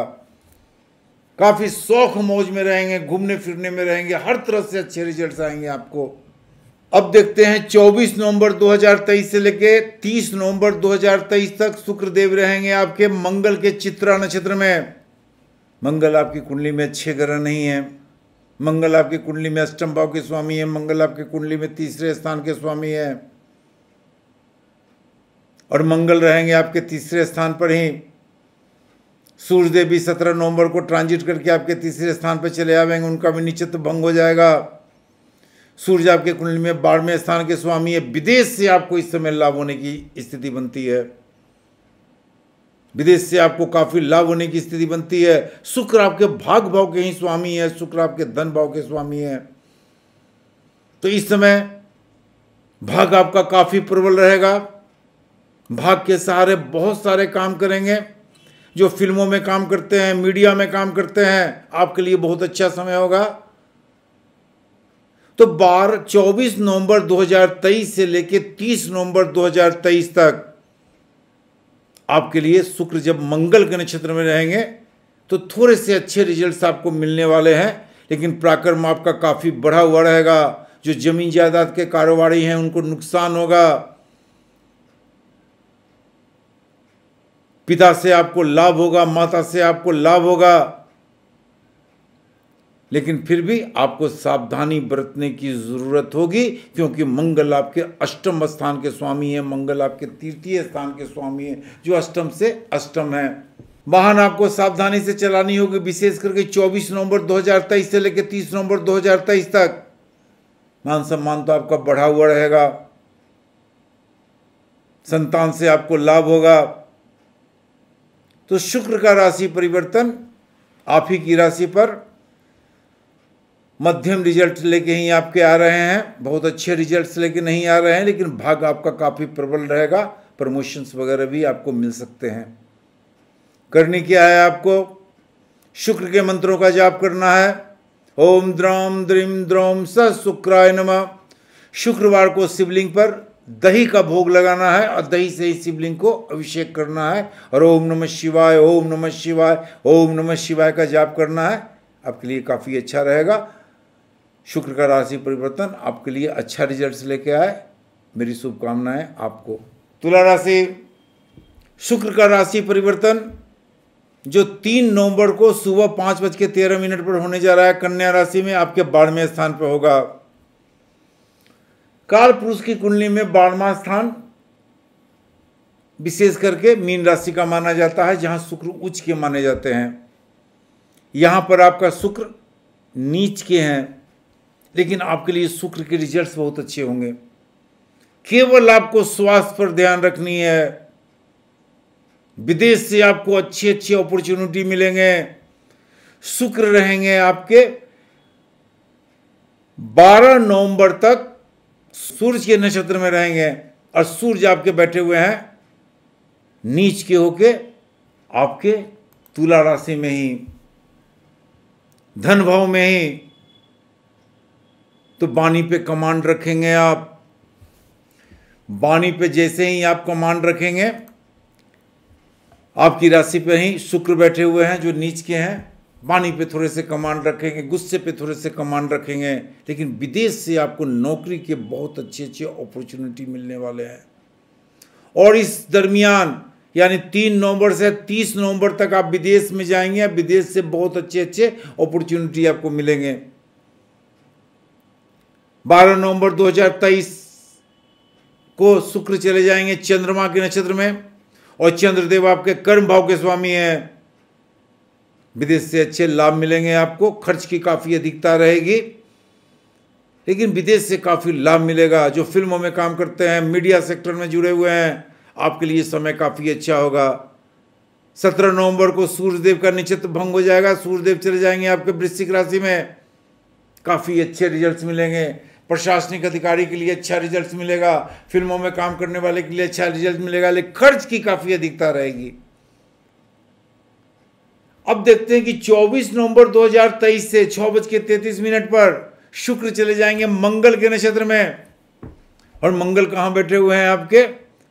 काफ़ी शौख मौज में रहेंगे घूमने फिरने में रहेंगे हर तरह से अच्छे रिजल्ट्स आएंगे आपको अब देखते हैं 24 नवंबर 2023 से लेकर 30 नवंबर 2023 तक शुक्रदेव रहेंगे आपके मंगल के चित्रा नक्षत्र में मंगल आपकी कुंडली में अच्छे ग्रह नहीं है मंगल आपकी कुंडली में अष्टम भाव के स्वामी है मंगल आपकी कुंडली में तीसरे स्थान के स्वामी है और मंगल रहेंगे आपके तीसरे स्थान पर ही सूर्यदेव भी सत्रह नवंबर को ट्रांजिट करके आपके तीसरे स्थान पर चले आवेंगे उनका भी निश्चित भंग हो जाएगा सूर्य आपके कुंडली में बारहवें स्थान के स्वामी है विदेश से आपको इस समय लाभ होने की स्थिति बनती है विदेश से आपको काफ़ी लाभ होने की स्थिति बनती है शुक्र आपके भाग भाव के ही स्वामी है शुक्र आपके धन भाव के स्वामी है तो इस समय भाग आपका काफ़ी प्रबल रहेगा भाग के सहारे बहुत सारे काम करेंगे जो फिल्मों में काम करते हैं मीडिया में काम करते हैं आपके लिए बहुत अच्छा समय होगा तो बार 24 नवंबर 2023 से लेकर 30 नवंबर 2023 तक आपके लिए शुक्र जब मंगल के नक्षत्र में रहेंगे तो थोड़े से अच्छे रिजल्ट्स आपको मिलने वाले हैं लेकिन पराक्रम आपका काफ़ी बढ़ा हुआ रहेगा जो जमीन जायदाद के कारोबारी हैं उनको नुकसान होगा पिता से आपको लाभ होगा माता से आपको लाभ होगा लेकिन फिर भी आपको सावधानी बरतने की ज़रूरत होगी क्योंकि मंगल आपके अष्टम स्थान के स्वामी हैं मंगल आपके तृतीय स्थान के स्वामी हैं जो अष्टम से अष्टम है वाहन आपको सावधानी से चलानी होगी विशेष करके 24 नवंबर 2023 से लेकर 30 नवंबर 2023 तक मान सम्मान तो आपका बढ़ा हुआ रहेगा संतान से आपको लाभ होगा तो शुक्र का राशि परिवर्तन आप ही की राशि पर मध्यम रिजल्ट लेके ही आपके आ रहे हैं बहुत अच्छे रिजल्ट्स लेके नहीं आ रहे हैं लेकिन भाग आपका काफ़ी प्रबल रहेगा प्रमोशंस वगैरह भी आपको मिल सकते हैं करने क्या है आपको शुक्र के मंत्रों का जाप करना है ओम द्रोम द्रीम द्रोम स शुक्राय नम शुक्रवार को शिवलिंग पर दही का भोग लगाना है और दही से ही शिवलिंग को अभिषेक करना है और ओम नमः शिवाय ओम नमः शिवाय ओम नमः शिवाय का जाप करना है आपके लिए काफ़ी अच्छा रहेगा शुक्र का राशि परिवर्तन आपके लिए अच्छा रिजल्ट लेके आए मेरी शुभकामनाएं आपको तुला राशि शुक्र का राशि परिवर्तन जो तीन नवंबर को सुबह पाँच बज के तेरह मिनट पर होने जा रहा है कन्या राशि में आपके बारहवें स्थान पर होगा काल पुरुष की कुंडली में बारहवा स्थान विशेष करके मीन राशि का माना जाता है जहां शुक्र उच्च के माने जाते हैं यहां पर आपका शुक्र नीच के हैं लेकिन आपके लिए शुक्र के रिजल्ट्स बहुत अच्छे होंगे केवल आपको स्वास्थ्य पर ध्यान रखनी है विदेश से आपको अच्छी अच्छी अपॉर्चुनिटी मिलेंगे शुक्र रहेंगे आपके 12 नवंबर तक सूर्य के नक्षत्र में रहेंगे और सूर्य आपके बैठे हुए हैं नीच के होके आपके तुला राशि में ही धन भाव में ही तो बानी पे कमांड रखेंगे आप बानी पे जैसे ही आप कमांड रखेंगे आपकी राशि पे ही शुक्र बैठे हुए हैं जो नीच के हैं वाणी पे थोड़े से कमांड रखेंगे गुस्से पे थोड़े से कमांड रखेंगे लेकिन विदेश से आपको नौकरी के बहुत अच्छे अच्छे अपॉर्चुनिटी मिलने वाले हैं और इस दरमियान यानी तीन नवंबर से तीस नवंबर तक आप विदेश में जाएंगे विदेश से बहुत अच्छे अच्छे अपॉर्चुनिटी आपको मिलेंगे बारह नवंबर 2023 को शुक्र चले जाएंगे चंद्रमा के नक्षत्र में और चंद्रदेव आपके कर्म भाव के स्वामी हैं विदेश से अच्छे लाभ मिलेंगे आपको खर्च की काफ़ी अधिकता रहेगी लेकिन विदेश से काफ़ी लाभ मिलेगा जो फिल्मों में काम करते हैं मीडिया सेक्टर में जुड़े हुए हैं आपके लिए समय काफ़ी अच्छा होगा सत्रह नवंबर को सूर्यदेव का निश्चित भंग हो जाएगा सूर्यदेव चले जाएंगे आपके वृश्चिक राशि में काफ़ी अच्छे रिजल्ट्स मिलेंगे प्रशासनिक अधिकारी के लिए अच्छा रिजल्ट मिलेगा फिल्मों में काम करने वाले के लिए अच्छा रिजल्ट मिलेगा लेकिन खर्च की काफ़ी अधिकता रहेगी अब देखते हैं कि 24 नवंबर 2023 से छः बज के मिनट पर शुक्र चले जाएंगे मंगल के नक्षत्र में और मंगल कहाँ बैठे हुए हैं आपके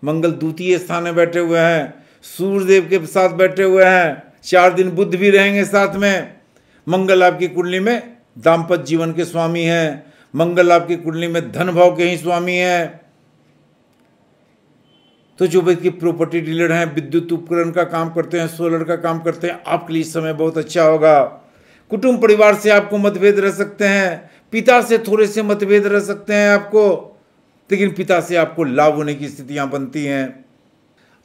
मंगल द्वितीय स्थान में बैठे हुए हैं सूर्यदेव के साथ बैठे हुए हैं चार दिन बुद्ध भी रहेंगे साथ में मंगल आपकी कुंडली में दाम्पत्य जीवन के स्वामी हैं मंगल आपकी कुंडली में धन भाव के ही स्वामी हैं तो जो व्यक्ति प्रॉपर्टी डीलर हैं विद्युत उपकरण का काम करते हैं सोलर का काम करते हैं आपके लिए समय बहुत अच्छा होगा कुटुंब परिवार से आपको मतभेद रह सकते हैं पिता से थोड़े से मतभेद रह सकते हैं आपको लेकिन पिता से आपको लाभ होने की स्थितियां बनती हैं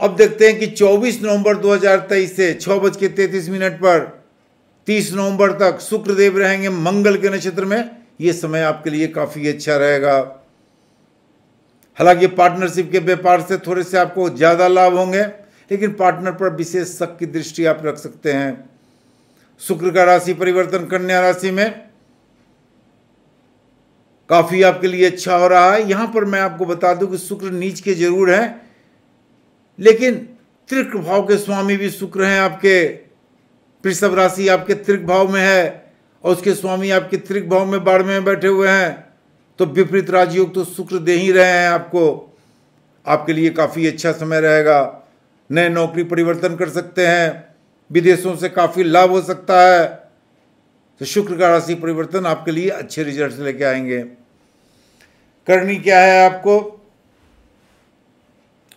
अब देखते हैं कि 24 नवंबर 2023 से छः बज के मिनट पर तीस नवंबर तक शुक्रदेव रहेंगे मंगल के नक्षत्र में ये समय आपके लिए काफ़ी अच्छा रहेगा हालांकि पार्टनरशिप के व्यापार से थोड़े से आपको ज़्यादा लाभ होंगे लेकिन पार्टनर पर विशेष शक की दृष्टि आप रख सकते हैं शुक्र का राशि परिवर्तन कन्या राशि में काफ़ी आपके लिए अच्छा हो रहा है यहां पर मैं आपको बता दूं कि शुक्र नीच के जरूर है लेकिन त्रिक भाव के स्वामी भी शुक्र हैं आपके वृषभ राशि आपके त्रिक भाव में है और उसके स्वामी आपके त्रिक भाव में बाढ़ में बैठे हुए हैं तो विपरीत राजयोग तो शुक्र दे ही रहे हैं आपको आपके लिए काफ़ी अच्छा समय रहेगा नए नौकरी परिवर्तन कर सकते हैं विदेशों से काफ़ी लाभ हो सकता है तो शुक्र का राशि परिवर्तन आपके लिए अच्छे रिजल्ट लेके आएंगे करनी क्या है आपको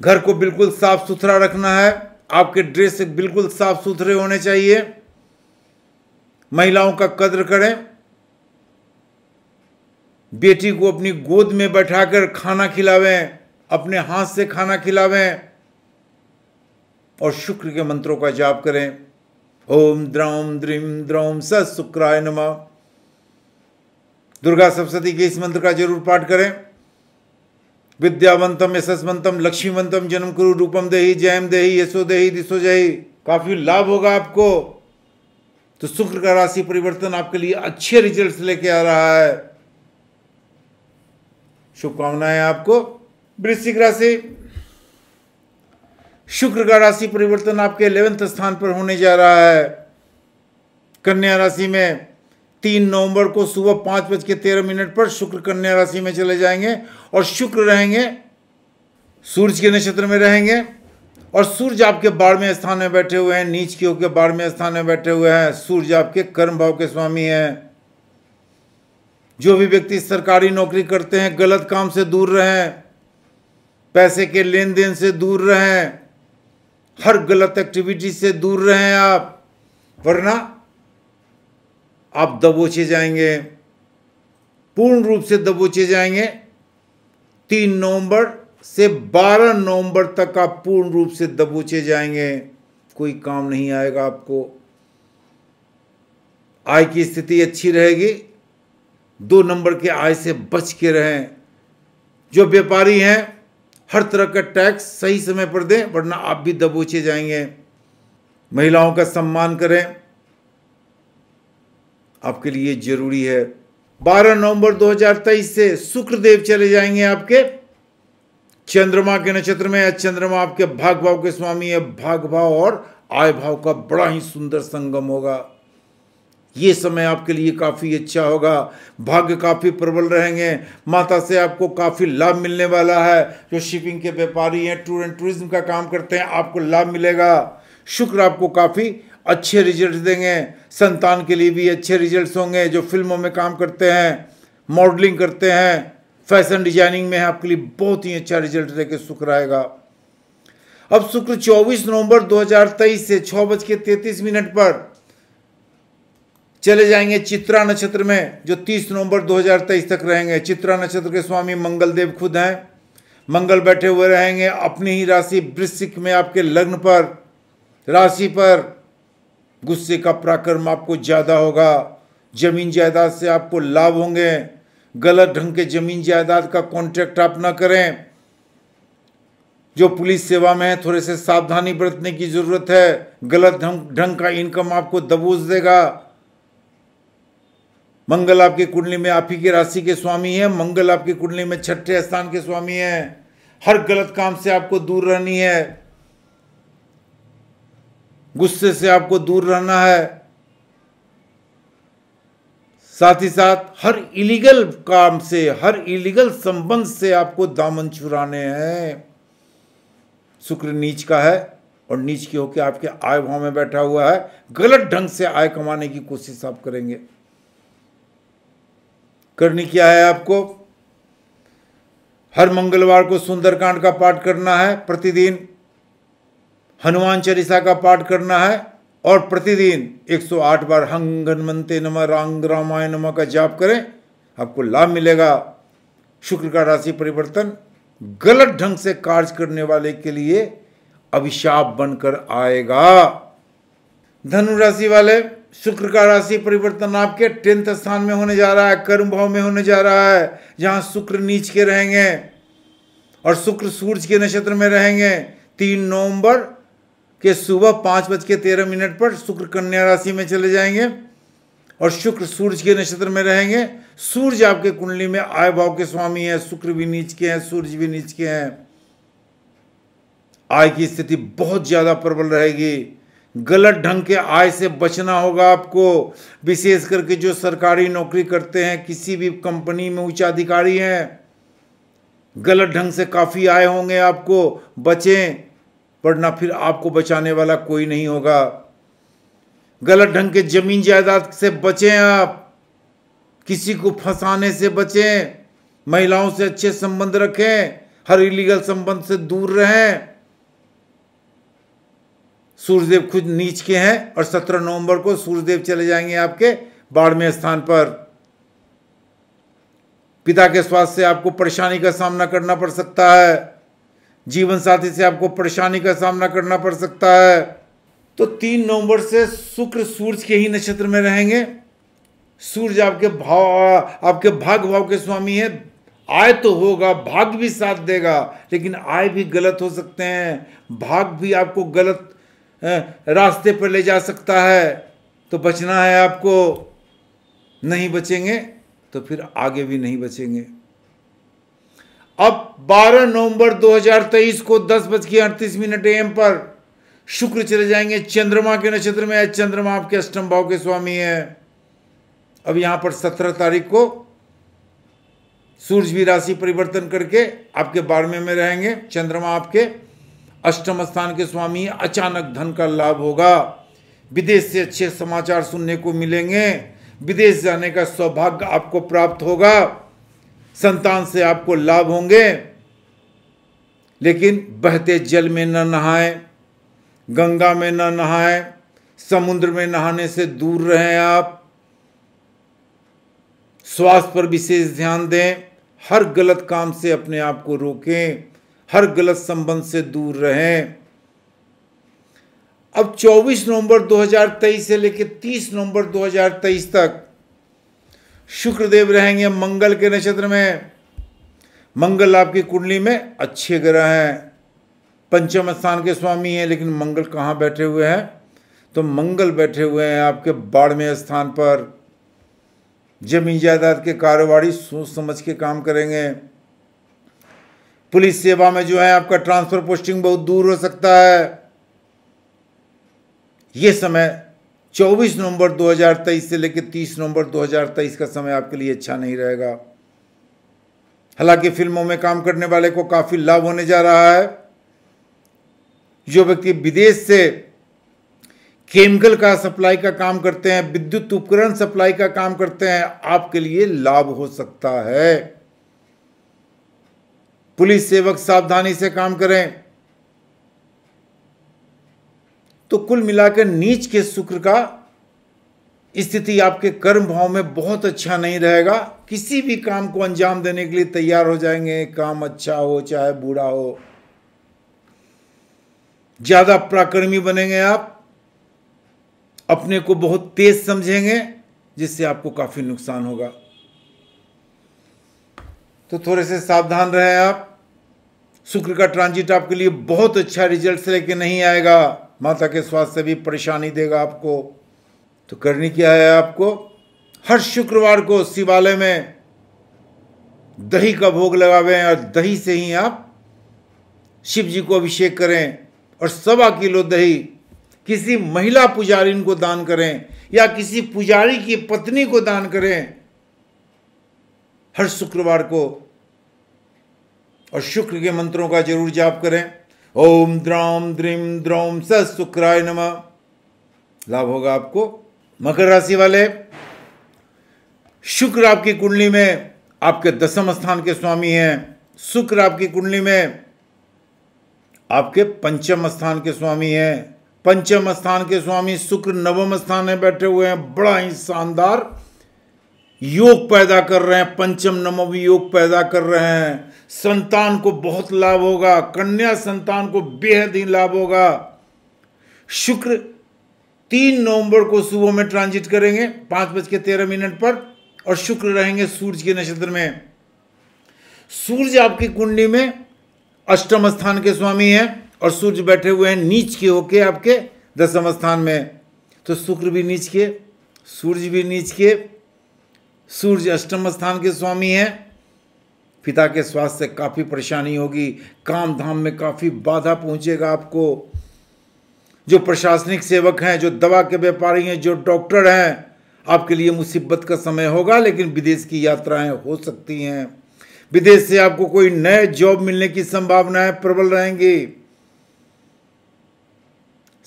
घर को बिल्कुल साफ सुथरा रखना है आपके ड्रेस बिल्कुल साफ सुथरे होने चाहिए महिलाओं का कद्र करें बेटी को अपनी गोद में बैठाकर खाना खिलावें अपने हाथ से खाना खिलावें और शुक्र के मंत्रों का जाप करें ओम द्रौम द्रीम द्रौम स शुक्राय नम दुर्गा सप्तती के इस मंत्र का जरूर पाठ करें विद्यावंतम यशस्वंतम लक्ष्मीवंतम जन्म कुरु रूपम देही जयम देही यशो देही दिशो जयी काफी लाभ होगा आपको तो शुक्र का राशि परिवर्तन आपके लिए अच्छे रिजल्ट लेके आ रहा है शुभकामनाएं आपको वृश्चिक राशि शुक्र का राशि परिवर्तन आपके इलेवेंथ स्थान पर होने जा रहा है कन्या राशि में तीन नवंबर को सुबह पांच बज के तेरह मिनट पर शुक्र कन्या राशि में चले जाएंगे और शुक्र रहेंगे सूर्य के नक्षत्र में रहेंगे और सूर्य आपके बारहवें स्थान में बैठे हुए हैं नीच की होकर बारहवें स्थान में बैठे हुए हैं सूर्य आपके कर्म भाव के स्वामी हैं जो भी व्यक्ति सरकारी नौकरी करते हैं गलत काम से दूर रहें पैसे के लेन देन से दूर रहें हर गलत एक्टिविटी से दूर रहें आप वरना आप दबोचे जाएंगे पूर्ण रूप से दबोचे जाएंगे तीन नवंबर से 12 नवंबर तक आप पूर्ण रूप से दबोचे जाएंगे कोई काम नहीं आएगा आपको आय की स्थिति अच्छी रहेगी दो नंबर के आय से बच के रहें जो व्यापारी हैं हर तरह का टैक्स सही समय पर दें वरना आप भी दबोचे जाएंगे महिलाओं का सम्मान करें आपके लिए जरूरी है 12 नवंबर 2023 से शुक्रदेव चले जाएंगे आपके चंद्रमा के नक्षत्र में या चंद्रमा आपके भाग भाव के स्वामी है भाग भाव और आय भाव का बड़ा ही सुंदर संगम होगा ये समय आपके लिए काफ़ी अच्छा होगा भाग्य काफ़ी प्रबल रहेंगे माता से आपको काफ़ी लाभ मिलने वाला है जो शिपिंग के व्यापारी हैं टूर एंड टूरिज्म का काम करते हैं आपको लाभ मिलेगा शुक्र आपको काफ़ी अच्छे रिजल्ट देंगे संतान के लिए भी अच्छे रिजल्ट्स होंगे जो फिल्मों में काम करते हैं मॉडलिंग करते हैं फैशन डिजाइनिंग में आपके लिए बहुत ही अच्छा रिजल्ट देकर शुक्र आएगा अब शुक्र 24 नवंबर 2023 से छः बज के तैतीस मिनट पर चले जाएंगे चित्रा नक्षत्र में जो 30 नवंबर 2023 तक रहेंगे चित्रा नक्षत्र के स्वामी मंगलदेव खुद हैं मंगल बैठे हुए रहेंगे अपनी ही राशि वृश्चिक में आपके लग्न पर राशि पर गुस्से का पराक्रम आपको ज़्यादा होगा जमीन जायदाद से आपको लाभ होंगे गलत ढंग के ज़मीन जायदाद का कॉन्ट्रैक्ट आप ना करें जो पुलिस सेवा में है थोड़े से सावधानी बरतने की ज़रूरत है गलत ढंग ढंग का इनकम आपको दबोच देगा मंगल आपकी कुंडली में आप ही की राशि के स्वामी है मंगल आपकी कुंडली में छठे स्थान के स्वामी है हर गलत काम से आपको दूर रहनी है गुस्से से आपको दूर रहना है साथ ही साथ हर इलीगल काम से हर इलीगल संबंध से आपको दामन छुराने हैं शुक्र नीच का है और नीच के होकर आपके आय भाव में बैठा हुआ है गलत ढंग से आय कमाने की कोशिश आप करेंगे करनी क्या है आपको हर मंगलवार को सुंदरकांड का पाठ करना है प्रतिदिन हनुमान चालीसा का पाठ करना है और प्रतिदिन 108 बार हंग हनुमते नम रांग रामाय नम का जाप करें आपको लाभ मिलेगा शुक्र का राशि परिवर्तन गलत ढंग से कार्य करने वाले के लिए अभिशाप बनकर आएगा धनु राशि वाले शुक्र का राशि परिवर्तन आपके टेंथ स्थान में होने जा रहा है कर्म भाव में होने जा रहा है जहां शुक्र नीच के रहेंगे और शुक्र सूर्य के नक्षत्र में रहेंगे तीन नवंबर कि सुबह पाँच बज के तेरह मिनट पर शुक्र कन्या राशि में चले जाएंगे और शुक्र सूर्य के नक्षत्र में रहेंगे सूर्य आपके कुंडली में आय भाव के स्वामी हैं शुक्र भी नीच के हैं सूर्य भी नीच के हैं आय की स्थिति बहुत ज़्यादा प्रबल रहेगी गलत ढंग के आय से बचना होगा आपको विशेष करके जो सरकारी नौकरी करते हैं किसी भी कंपनी में उच्चाधिकारी हैं गलत ढंग से काफ़ी आय होंगे आपको बचें वरना फिर आपको बचाने वाला कोई नहीं होगा गलत ढंग के जमीन जायदाद से बचें आप किसी को फंसाने से बचें महिलाओं से अच्छे संबंध रखें हर इलीगल संबंध से दूर रहें सूर्यदेव खुद नीच के हैं और 17 नवंबर को सूर्यदेव चले जाएंगे आपके बाड़मेर स्थान पर पिता के स्वास्थ्य से आपको परेशानी का सामना करना पड़ सकता है जीवन साथी से आपको परेशानी का सामना करना पड़ सकता है तो तीन नवंबर से शुक्र सूर्य के ही नक्षत्र में रहेंगे सूर्य आपके भाव आपके भाग भाव के स्वामी है आय तो होगा भाग भी साथ देगा लेकिन आय भी गलत हो सकते हैं भाग भी आपको गलत रास्ते पर ले जा सकता है तो बचना है आपको नहीं बचेंगे तो फिर आगे भी नहीं बचेंगे अब 12 नवंबर 2023 को दस बज के अड़तीस मिनट एम पर शुक्र चले जाएंगे चंद्रमा के नक्षत्र में चंद्रमा आपके अष्टम भाव के स्वामी है अब यहां पर 17 तारीख को सूर्य भी राशि परिवर्तन करके आपके बारहवें में रहेंगे चंद्रमा आपके अष्टम स्थान के स्वामी अचानक धन का लाभ होगा विदेश से अच्छे समाचार सुनने को मिलेंगे विदेश जाने का सौभाग्य आपको प्राप्त होगा संतान से आपको लाभ होंगे लेकिन बहते जल में न नहाए गंगा में न नहाए समुद्र में नहाने से दूर रहें आप स्वास्थ्य पर विशेष ध्यान दें हर गलत काम से अपने आप को रोकें हर गलत संबंध से दूर रहें अब 24 नवंबर 2023 से लेकर 30 नवंबर 2023 तक शुक्रदेव रहेंगे मंगल के नक्षत्र में मंगल आपकी कुंडली में अच्छे ग्रह हैं पंचम स्थान के स्वामी हैं लेकिन मंगल कहाँ बैठे हुए हैं तो मंगल बैठे हुए हैं आपके बाड़मेर स्थान पर जमीन जायदाद के कारोबारी सोच समझ के काम करेंगे पुलिस सेवा में जो है आपका ट्रांसफर पोस्टिंग बहुत दूर हो सकता है ये समय 24 नवंबर 2023 से लेकर 30 नवंबर 2023 का समय आपके लिए अच्छा नहीं रहेगा हालांकि फिल्मों में काम करने वाले को काफ़ी लाभ होने जा रहा है जो व्यक्ति विदेश से केमिकल का सप्लाई का काम करते हैं विद्युत उपकरण सप्लाई का काम करते हैं आपके लिए लाभ हो सकता है पुलिस सेवक सावधानी से काम करें तो कुल मिलाकर नीच के शुक्र का स्थिति आपके कर्म भाव में बहुत अच्छा नहीं रहेगा किसी भी काम को अंजाम देने के लिए तैयार हो जाएंगे काम अच्छा हो चाहे बुरा हो ज्यादा प्राकर्मी बनेंगे आप अपने को बहुत तेज समझेंगे जिससे आपको काफी नुकसान होगा तो थोड़े से सावधान रहें आप शुक्र का ट्रांजिट आपके लिए बहुत अच्छा रिजल्ट लेके नहीं आएगा माता के स्वास्थ्य भी परेशानी देगा आपको तो करनी क्या है आपको हर शुक्रवार को शिवालय में दही का भोग लगावें और दही से ही आप शिव जी को अभिषेक करें और सवा किलो दही किसी महिला पुजारी को दान करें या किसी पुजारी की पत्नी को दान करें हर शुक्रवार को और शुक्र के मंत्रों का जरूर जाप करें ओम द्रोम द्रीम द्रोम स शुक्राय नम लाभ होगा आपको मकर राशि वाले शुक्र आपकी कुंडली में आपके दसम स्थान के स्वामी हैं शुक्र आपकी कुंडली में आपके पंचम स्थान के स्वामी हैं पंचम स्थान के स्वामी शुक्र नवम स्थान में बैठे हुए हैं बड़ा ही शानदार योग पैदा कर रहे हैं पंचम नवम योग पैदा कर रहे हैं संतान को बहुत लाभ होगा कन्या संतान को बेहद ही लाभ होगा शुक्र तीन नवंबर को सुबह में ट्रांजिट करेंगे पांच बज के तेरह मिनट पर और शुक्र रहेंगे सूर्य के नक्षत्र में सूर्य आपकी कुंडली में अष्टम स्थान के स्वामी हैं और सूर्य बैठे हुए हैं नीच के होके आपके दसम स्थान में तो शुक्र भी नीच के सूर्य भी नीच के सूर्य अष्टम स्थान के स्वामी हैं पिता के स्वास्थ्य से काफ़ी परेशानी होगी काम धाम में काफ़ी बाधा पहुंचेगा आपको जो प्रशासनिक सेवक हैं जो दवा के व्यापारी हैं जो डॉक्टर हैं आपके लिए मुसीबत का समय होगा लेकिन विदेश की यात्राएं हो सकती हैं विदेश से आपको कोई नए जॉब मिलने की संभावनाएं प्रबल रहेंगी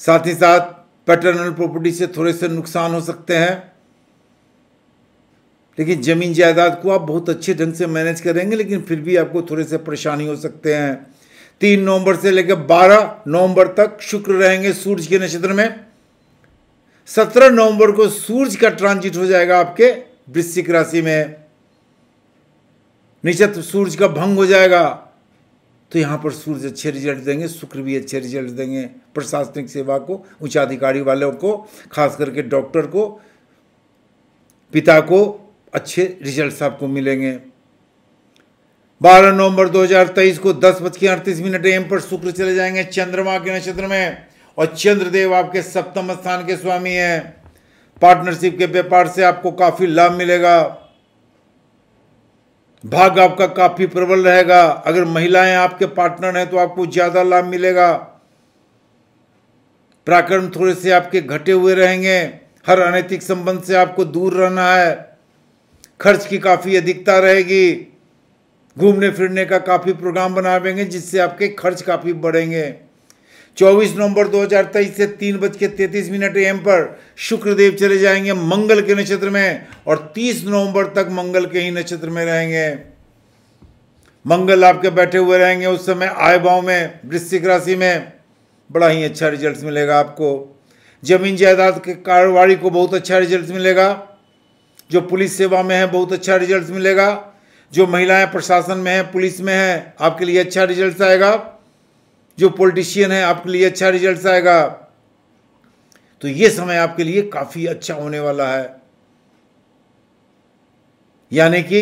साथ ही साथ पैटर्नल प्रॉपर्टी से थोड़े से नुकसान हो सकते हैं लेकिन ज़मीन जायदाद को आप बहुत अच्छे ढंग से मैनेज करेंगे लेकिन फिर भी आपको थोड़े से परेशानी हो सकते हैं तीन नवंबर से लेकर बारह नवंबर तक शुक्र रहेंगे सूर्य के नक्षत्र में सत्रह नवंबर को सूर्य का ट्रांजिट हो जाएगा आपके वृश्चिक राशि में निश्चित सूर्य का भंग हो जाएगा तो यहां पर सूर्य अच्छे रिजल्ट देंगे शुक्र भी अच्छे रिजल्ट देंगे प्रशासनिक सेवा को उच्चाधिकारी वालों को खास करके डॉक्टर को पिता को अच्छे रिजल्ट्स आपको मिलेंगे 12 नवंबर 2023 को दस बज के अड़तीस मिनट एम पर शुक्र चले जाएंगे चंद्रमा के नक्षत्र में और चंद्रदेव आपके सप्तम स्थान के स्वामी हैं पार्टनरशिप के व्यापार से आपको काफ़ी लाभ मिलेगा भाग आपका काफ़ी प्रबल रहेगा अगर महिलाएं आपके पार्टनर हैं तो आपको ज़्यादा लाभ मिलेगा पराक्रम थोड़े से आपके घटे हुए रहेंगे हर अनैतिक संबंध से आपको दूर रहना है खर्च की काफ़ी अधिकता रहेगी घूमने फिरने का काफ़ी प्रोग्राम बना देंगे जिससे आपके खर्च काफ़ी बढ़ेंगे 24 नवंबर 2023 से तीन बज के तैतीस मिनट एम पर शुक्रदेव चले जाएंगे मंगल के नक्षत्र में और 30 नवंबर तक मंगल के ही नक्षत्र में रहेंगे मंगल आपके बैठे हुए रहेंगे उस समय आय भाव में वृश्चिक राशि में बड़ा ही अच्छा रिजल्ट मिलेगा आपको जमीन जायदाद के कारोबारी को बहुत अच्छा रिजल्ट मिलेगा जो पुलिस सेवा में है बहुत अच्छा रिजल्ट मिलेगा जो महिलाएं प्रशासन में है पुलिस में है आपके लिए अच्छा रिजल्ट आएगा जो पॉलिटिशियन है आपके लिए अच्छा रिजल्ट आएगा तो ये समय आपके लिए काफ़ी अच्छा होने वाला है यानी कि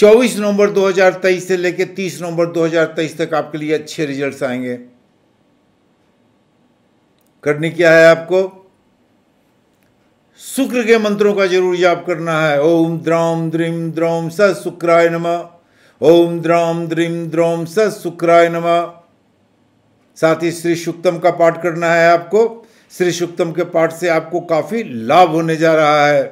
24 नवंबर 2023 से लेकर 30 नवंबर 2023 तक आपके लिए अच्छे रिजल्ट्स आएंगे करने क्या है आपको शुक्र के मंत्रों का जरूर जाप करना है ओम द्राम द्रीम द्रोम स शुक्राय नम ओम द्राम द्रीम द्रोम स शुक्राय नम साथ ही श्री शुक्तम का पाठ करना है आपको श्री शुक्तम के पाठ से आपको काफी लाभ होने जा रहा है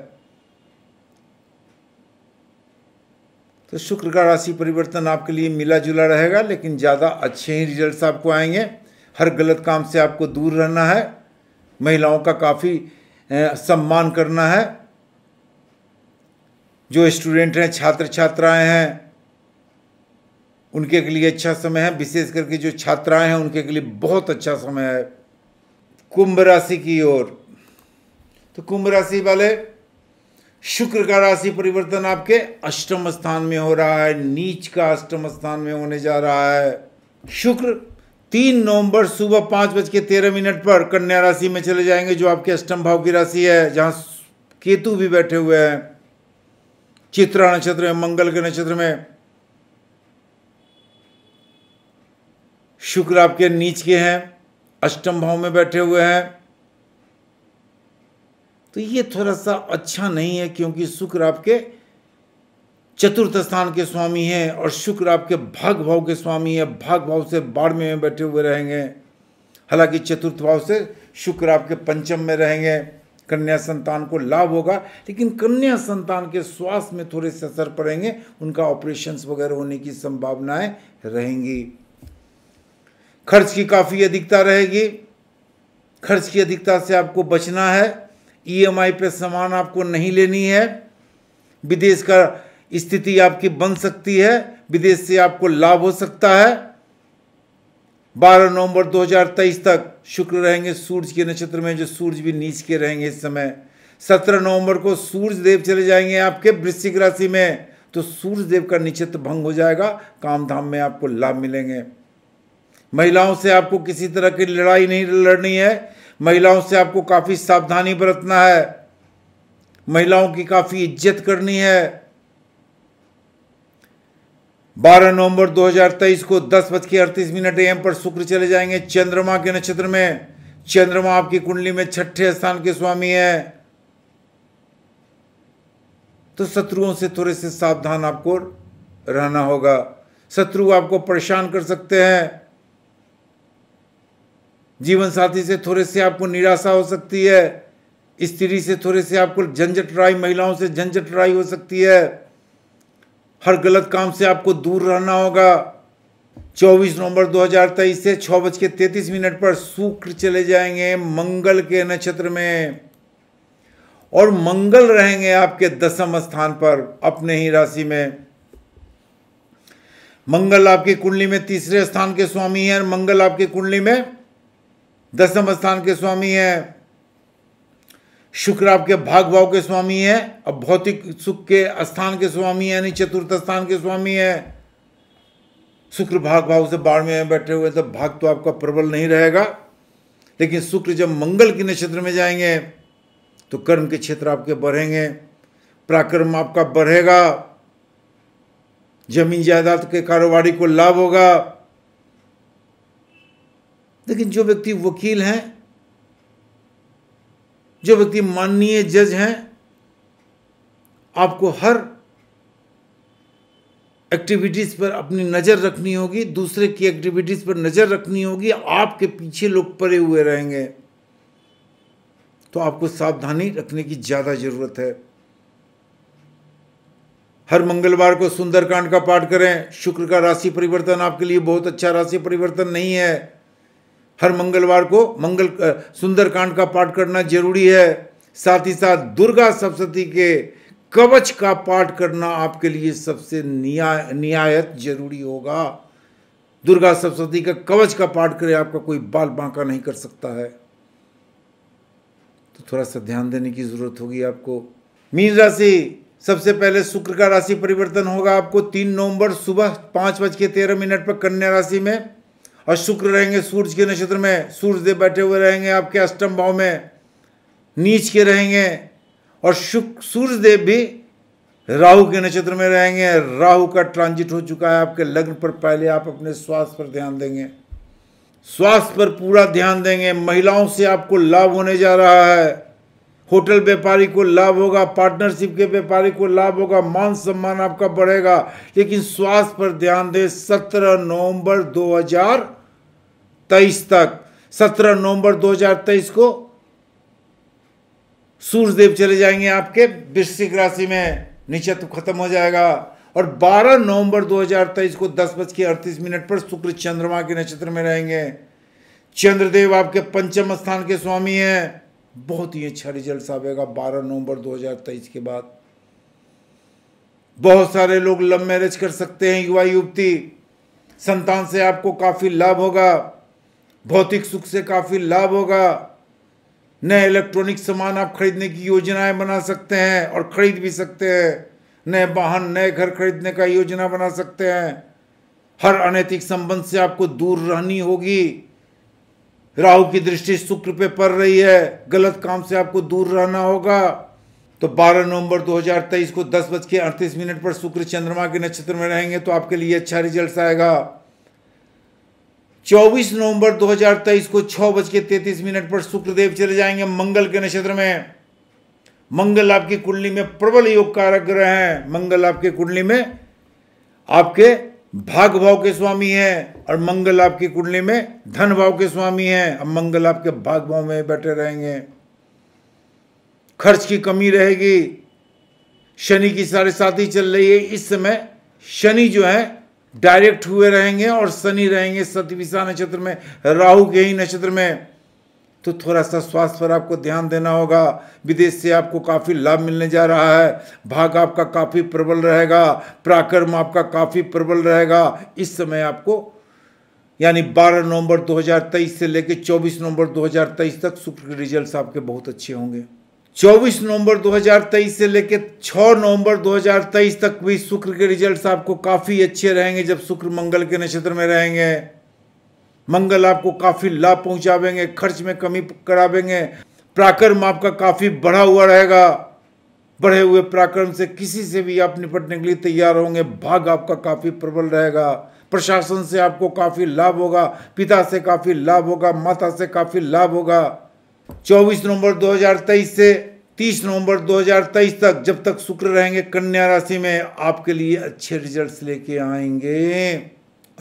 तो शुक्र का राशि परिवर्तन आपके लिए मिला जुला रहेगा लेकिन ज़्यादा अच्छे ही रिजल्ट्स आपको आएंगे हर गलत काम से आपको दूर रहना है महिलाओं का काफ़ी सम्मान करना है जो स्टूडेंट हैं छात्र छात्राएं हैं उनके के लिए अच्छा समय है विशेष करके जो छात्राएं हैं उनके के लिए बहुत अच्छा समय है कुंभ राशि की ओर तो कुंभ राशि वाले शुक्र का राशि परिवर्तन आपके अष्टम स्थान में हो रहा है नीच का अष्टम स्थान में होने जा रहा है शुक्र तीन नवंबर सुबह पाँच बज के तेरह मिनट पर कन्या राशि में चले जाएंगे जो आपके अष्टम भाव की राशि है जहाँ केतु भी बैठे हुए हैं चित्रा नक्षत्र में मंगल के नक्षत्र में शुक्र आपके नीच के हैं अष्टम भाव में बैठे हुए हैं तो ये थोड़ा सा अच्छा नहीं है क्योंकि शुक्र आपके चतुर्थ स्थान के स्वामी हैं और शुक्र आपके भाग भाव के स्वामी है भाग भाव से बाढ़ में बैठे हुए रहेंगे हालांकि चतुर्थ भाव से शुक्र आपके पंचम में रहेंगे कन्या संतान को लाभ होगा लेकिन कन्या संतान के स्वास्थ्य में थोड़े से असर पड़ेंगे उनका ऑपरेशंस वगैरह होने की संभावनाएं रहेंगी खर्च की काफ़ी अधिकता रहेगी खर्च की अधिकता से आपको बचना है ईएमआई e पे सामान आपको नहीं लेनी है विदेश का स्थिति आपकी बन सकती है विदेश से आपको लाभ हो सकता है 12 नवंबर 2023 तक शुक्र रहेंगे सूर्य के नक्षत्र में जो सूर्य भी नीच के रहेंगे इस समय 17 नवंबर को सूर्य देव चले जाएंगे आपके वृश्चिक राशि में तो सूर्य देव का निश्चित भंग हो जाएगा काम धाम में आपको लाभ मिलेंगे महिलाओं से आपको किसी तरह की लड़ाई नहीं लड़नी है महिलाओं से आपको काफ़ी सावधानी बरतना है महिलाओं की काफ़ी इज्जत करनी है बारह नवंबर 2023 को दस बज के अड़तीस मिनट एम पर शुक्र चले जाएंगे चंद्रमा के नक्षत्र में चंद्रमा आपकी कुंडली में छठे स्थान के स्वामी है तो शत्रुओं से थोड़े से सावधान आपको रहना होगा शत्रु आपको परेशान कर सकते हैं जीवन साथी से थोड़े से आपको निराशा हो सकती है स्त्री से थोड़े से आपको झंझट राय महिलाओं से झंझट राय हो सकती है हर गलत काम से आपको दूर रहना होगा 24 नवंबर 2023 से छः बज के तैतीस मिनट पर शुक्र चले जाएंगे मंगल के नक्षत्र में और मंगल रहेंगे आपके दसम स्थान पर अपने ही राशि में मंगल आपकी कुंडली में तीसरे स्थान के स्वामी हैं और मंगल आपकी कुंडली में दसम स्थान के स्वामी हैं शुक्र आपके भाग भाव के स्वामी है अब भौतिक सुख के स्थान के स्वामी है यानी चतुर्थ स्थान के स्वामी है शुक्र भाग भाव से बाढ़ में बैठे हुए तो भाग तो आपका प्रबल नहीं रहेगा लेकिन शुक्र जब मंगल के नक्षत्र में जाएंगे तो कर्म के क्षेत्र आपके बढ़ेंगे प्राकर्म आपका बढ़ेगा जमीन जायदाद के कारोबारी को लाभ होगा लेकिन जो व्यक्ति वकील हैं जो व्यक्ति माननीय जज हैं आपको हर एक्टिविटीज़ पर अपनी नज़र रखनी होगी दूसरे की एक्टिविटीज़ पर नज़र रखनी होगी आपके पीछे लोग पड़े हुए रहेंगे तो आपको सावधानी रखने की ज़्यादा ज़रूरत है हर मंगलवार को सुंदरकांड का पाठ करें शुक्र का राशि परिवर्तन आपके लिए बहुत अच्छा राशि परिवर्तन नहीं है हर मंगलवार को मंगल सुंदरकांड का पाठ करना जरूरी है साथ ही साथ दुर्गा सप्तती के कवच का पाठ करना आपके लिए सबसे निया नियायत जरूरी होगा दुर्गा सप्तती का कवच का पाठ करें आपका कोई बाल बांका नहीं कर सकता है तो थोड़ा सा ध्यान देने की जरूरत होगी आपको मीन राशि सबसे पहले शुक्र का राशि परिवर्तन होगा आपको तीन नवंबर सुबह पाँच बज के तेरह मिनट पर कन्या राशि में और शुक्र रहेंगे सूर्य के नक्षत्र में सूर्य देव बैठे हुए रहेंगे आपके अष्टम भाव में नीच के रहेंगे और शुक्र सूर्य देव भी राहु के नक्षत्र में रहेंगे राहु का ट्रांजिट हो चुका है आपके लग्न पर पहले आप अपने स्वास्थ्य पर ध्यान देंगे स्वास्थ्य पर पूरा ध्यान देंगे महिलाओं से आपको लाभ होने जा रहा है होटल व्यापारी को लाभ होगा पार्टनरशिप के व्यापारी को लाभ होगा मान सम्मान आपका बढ़ेगा लेकिन स्वास्थ्य पर ध्यान दें सत्रह नवंबर हजार तेईस तक सत्रह नवंबर 2023 को सूर्य देव चले जाएंगे आपके वृश्चिक राशि में तो खत्म हो जाएगा और 12 नवंबर 2023 को दस बज के अड़तीस मिनट पर शुक्र चंद्रमा के नक्षत्र में रहेंगे चंद्रदेव आपके पंचम स्थान के स्वामी हैं बहुत ही अच्छा रिजल्ट साबेगा 12 नवंबर 2023 के बाद बहुत सारे लोग लव मैरिज कर सकते हैं युवा युवती संतान से आपको काफ़ी लाभ होगा भौतिक सुख से काफ़ी लाभ होगा नए इलेक्ट्रॉनिक सामान आप खरीदने की योजनाएं बना सकते हैं और खरीद भी सकते हैं नए वाहन नए घर खरीदने का योजना बना सकते हैं हर अनैतिक संबंध से आपको दूर रहनी होगी राहु की दृष्टि शुक्र पे पड़ रही है गलत काम से आपको दूर रहना होगा तो 12 नवंबर 2023 को दस बज के अड़तीस मिनट पर शुक्र चंद्रमा के नक्षत्र में रहेंगे तो आपके लिए अच्छा रिजल्ट आएगा 24 नवंबर 2023 को छह बज के तैतीस मिनट पर शुक्रदेव चले जाएंगे मंगल के नक्षत्र में मंगल आपकी कुंडली में प्रबल योग कारक ग्रह हैं मंगल आपके कुंडली में आपके भाग भाव के स्वामी है और मंगल आपकी कुंडली में धन भाव के स्वामी है अब मंगल आपके भाग भाव में बैठे रहेंगे खर्च की कमी रहेगी शनि की साढ़े साथ ही चल रही है इस समय शनि जो है डायरेक्ट हुए रहेंगे और शनि रहेंगे सतविशा नक्षत्र में राहु के ही नक्षत्र में तो थोड़ा सा स्वास्थ्य पर आपको ध्यान देना होगा विदेश से आपको काफ़ी लाभ मिलने जा रहा है भाग आपका काफ़ी प्रबल रहेगा पराक्रम आपका काफ़ी प्रबल रहेगा इस समय आपको यानी 12 नवंबर 2023 से लेकर 24 नवंबर 2023 तक शुक्र के रिजल्ट आपके बहुत अच्छे होंगे 24 नवंबर 2023 से लेकर 6 नवंबर 2023 तक भी शुक्र के रिजल्ट्स आपको काफ़ी अच्छे रहेंगे जब शुक्र मंगल के नक्षत्र में रहेंगे मंगल आपको काफ़ी लाभ पहुंचावेंगे खर्च में कमी करावेंगे प्राकर्म आपका काफ़ी बढ़ा हुआ रहेगा बढ़े हुए प्राकर्म से किसी से भी आप निपटने के लिए तैयार होंगे भाग आपका काफ़ी प्रबल रहेगा प्रशासन से आपको काफ़ी लाभ होगा पिता से काफ़ी लाभ होगा माता से काफ़ी लाभ होगा 24 नवंबर 2023 से 30 नवंबर 2023 तक जब तक शुक्र रहेंगे कन्या राशि में आपके लिए अच्छे रिजल्ट्स लेके आएंगे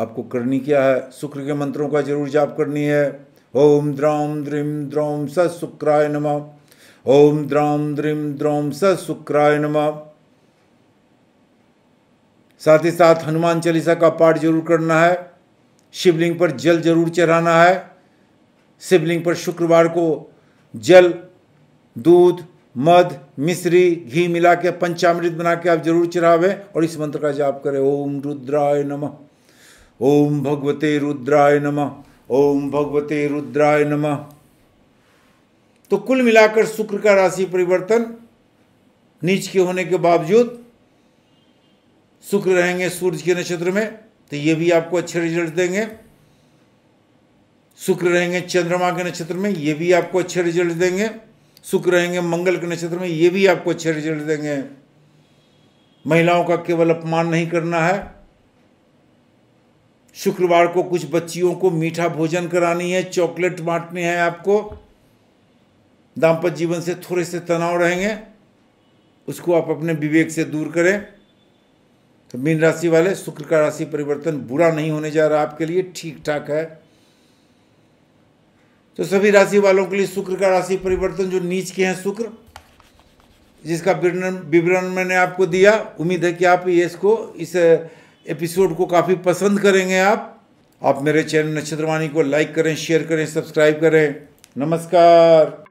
आपको करनी क्या है शुक्र के मंत्रों का जरूर जाप करनी है ओम द्राम द्रीम द्रौम स शुक्राय नम ओम द्राम द्रीम द्रौम स शुक्राय नम साथ ही साथ हनुमान चालीसा का पाठ जरूर करना है शिवलिंग पर जल जरूर चढ़ाना है शिवलिंग पर शुक्रवार को जल दूध मध मिश्री घी मिला के पंचामृत बना के आप जरूर चढ़ावे और इस मंत्र का जाप करें ओम रुद्राय नमः ओम भगवते रुद्राय नमः ओम भगवते रुद्राय नमः तो कुल मिलाकर शुक्र का राशि परिवर्तन नीच के होने के बावजूद शुक्र रहेंगे सूर्य के नक्षत्र में तो ये भी आपको अच्छे रिजल्ट देंगे शुक्र रहेंगे चंद्रमा के नक्षत्र में ये भी आपको अच्छे रिजल्ट देंगे शुक्र रहेंगे मंगल के नक्षत्र में ये भी आपको अच्छे रिजल्ट देंगे महिलाओं का केवल अपमान नहीं करना है शुक्रवार को कुछ बच्चियों को मीठा भोजन करानी है चॉकलेट बांटनी है आपको दाम्पत्य जीवन से थोड़े से तनाव रहेंगे उसको आप अपने विवेक से दूर करें तो मीन राशि वाले शुक्र का राशि परिवर्तन बुरा नहीं होने जा रहा आपके लिए ठीक ठाक है तो सभी राशि वालों के लिए शुक्र का राशि परिवर्तन जो नीच के हैं शुक्र जिसका विवरण मैंने आपको दिया उम्मीद है कि आप ये इसको इस एपिसोड को काफ़ी पसंद करेंगे आप आप मेरे चैनल नक्षत्रवाणी को लाइक करें शेयर करें सब्सक्राइब करें नमस्कार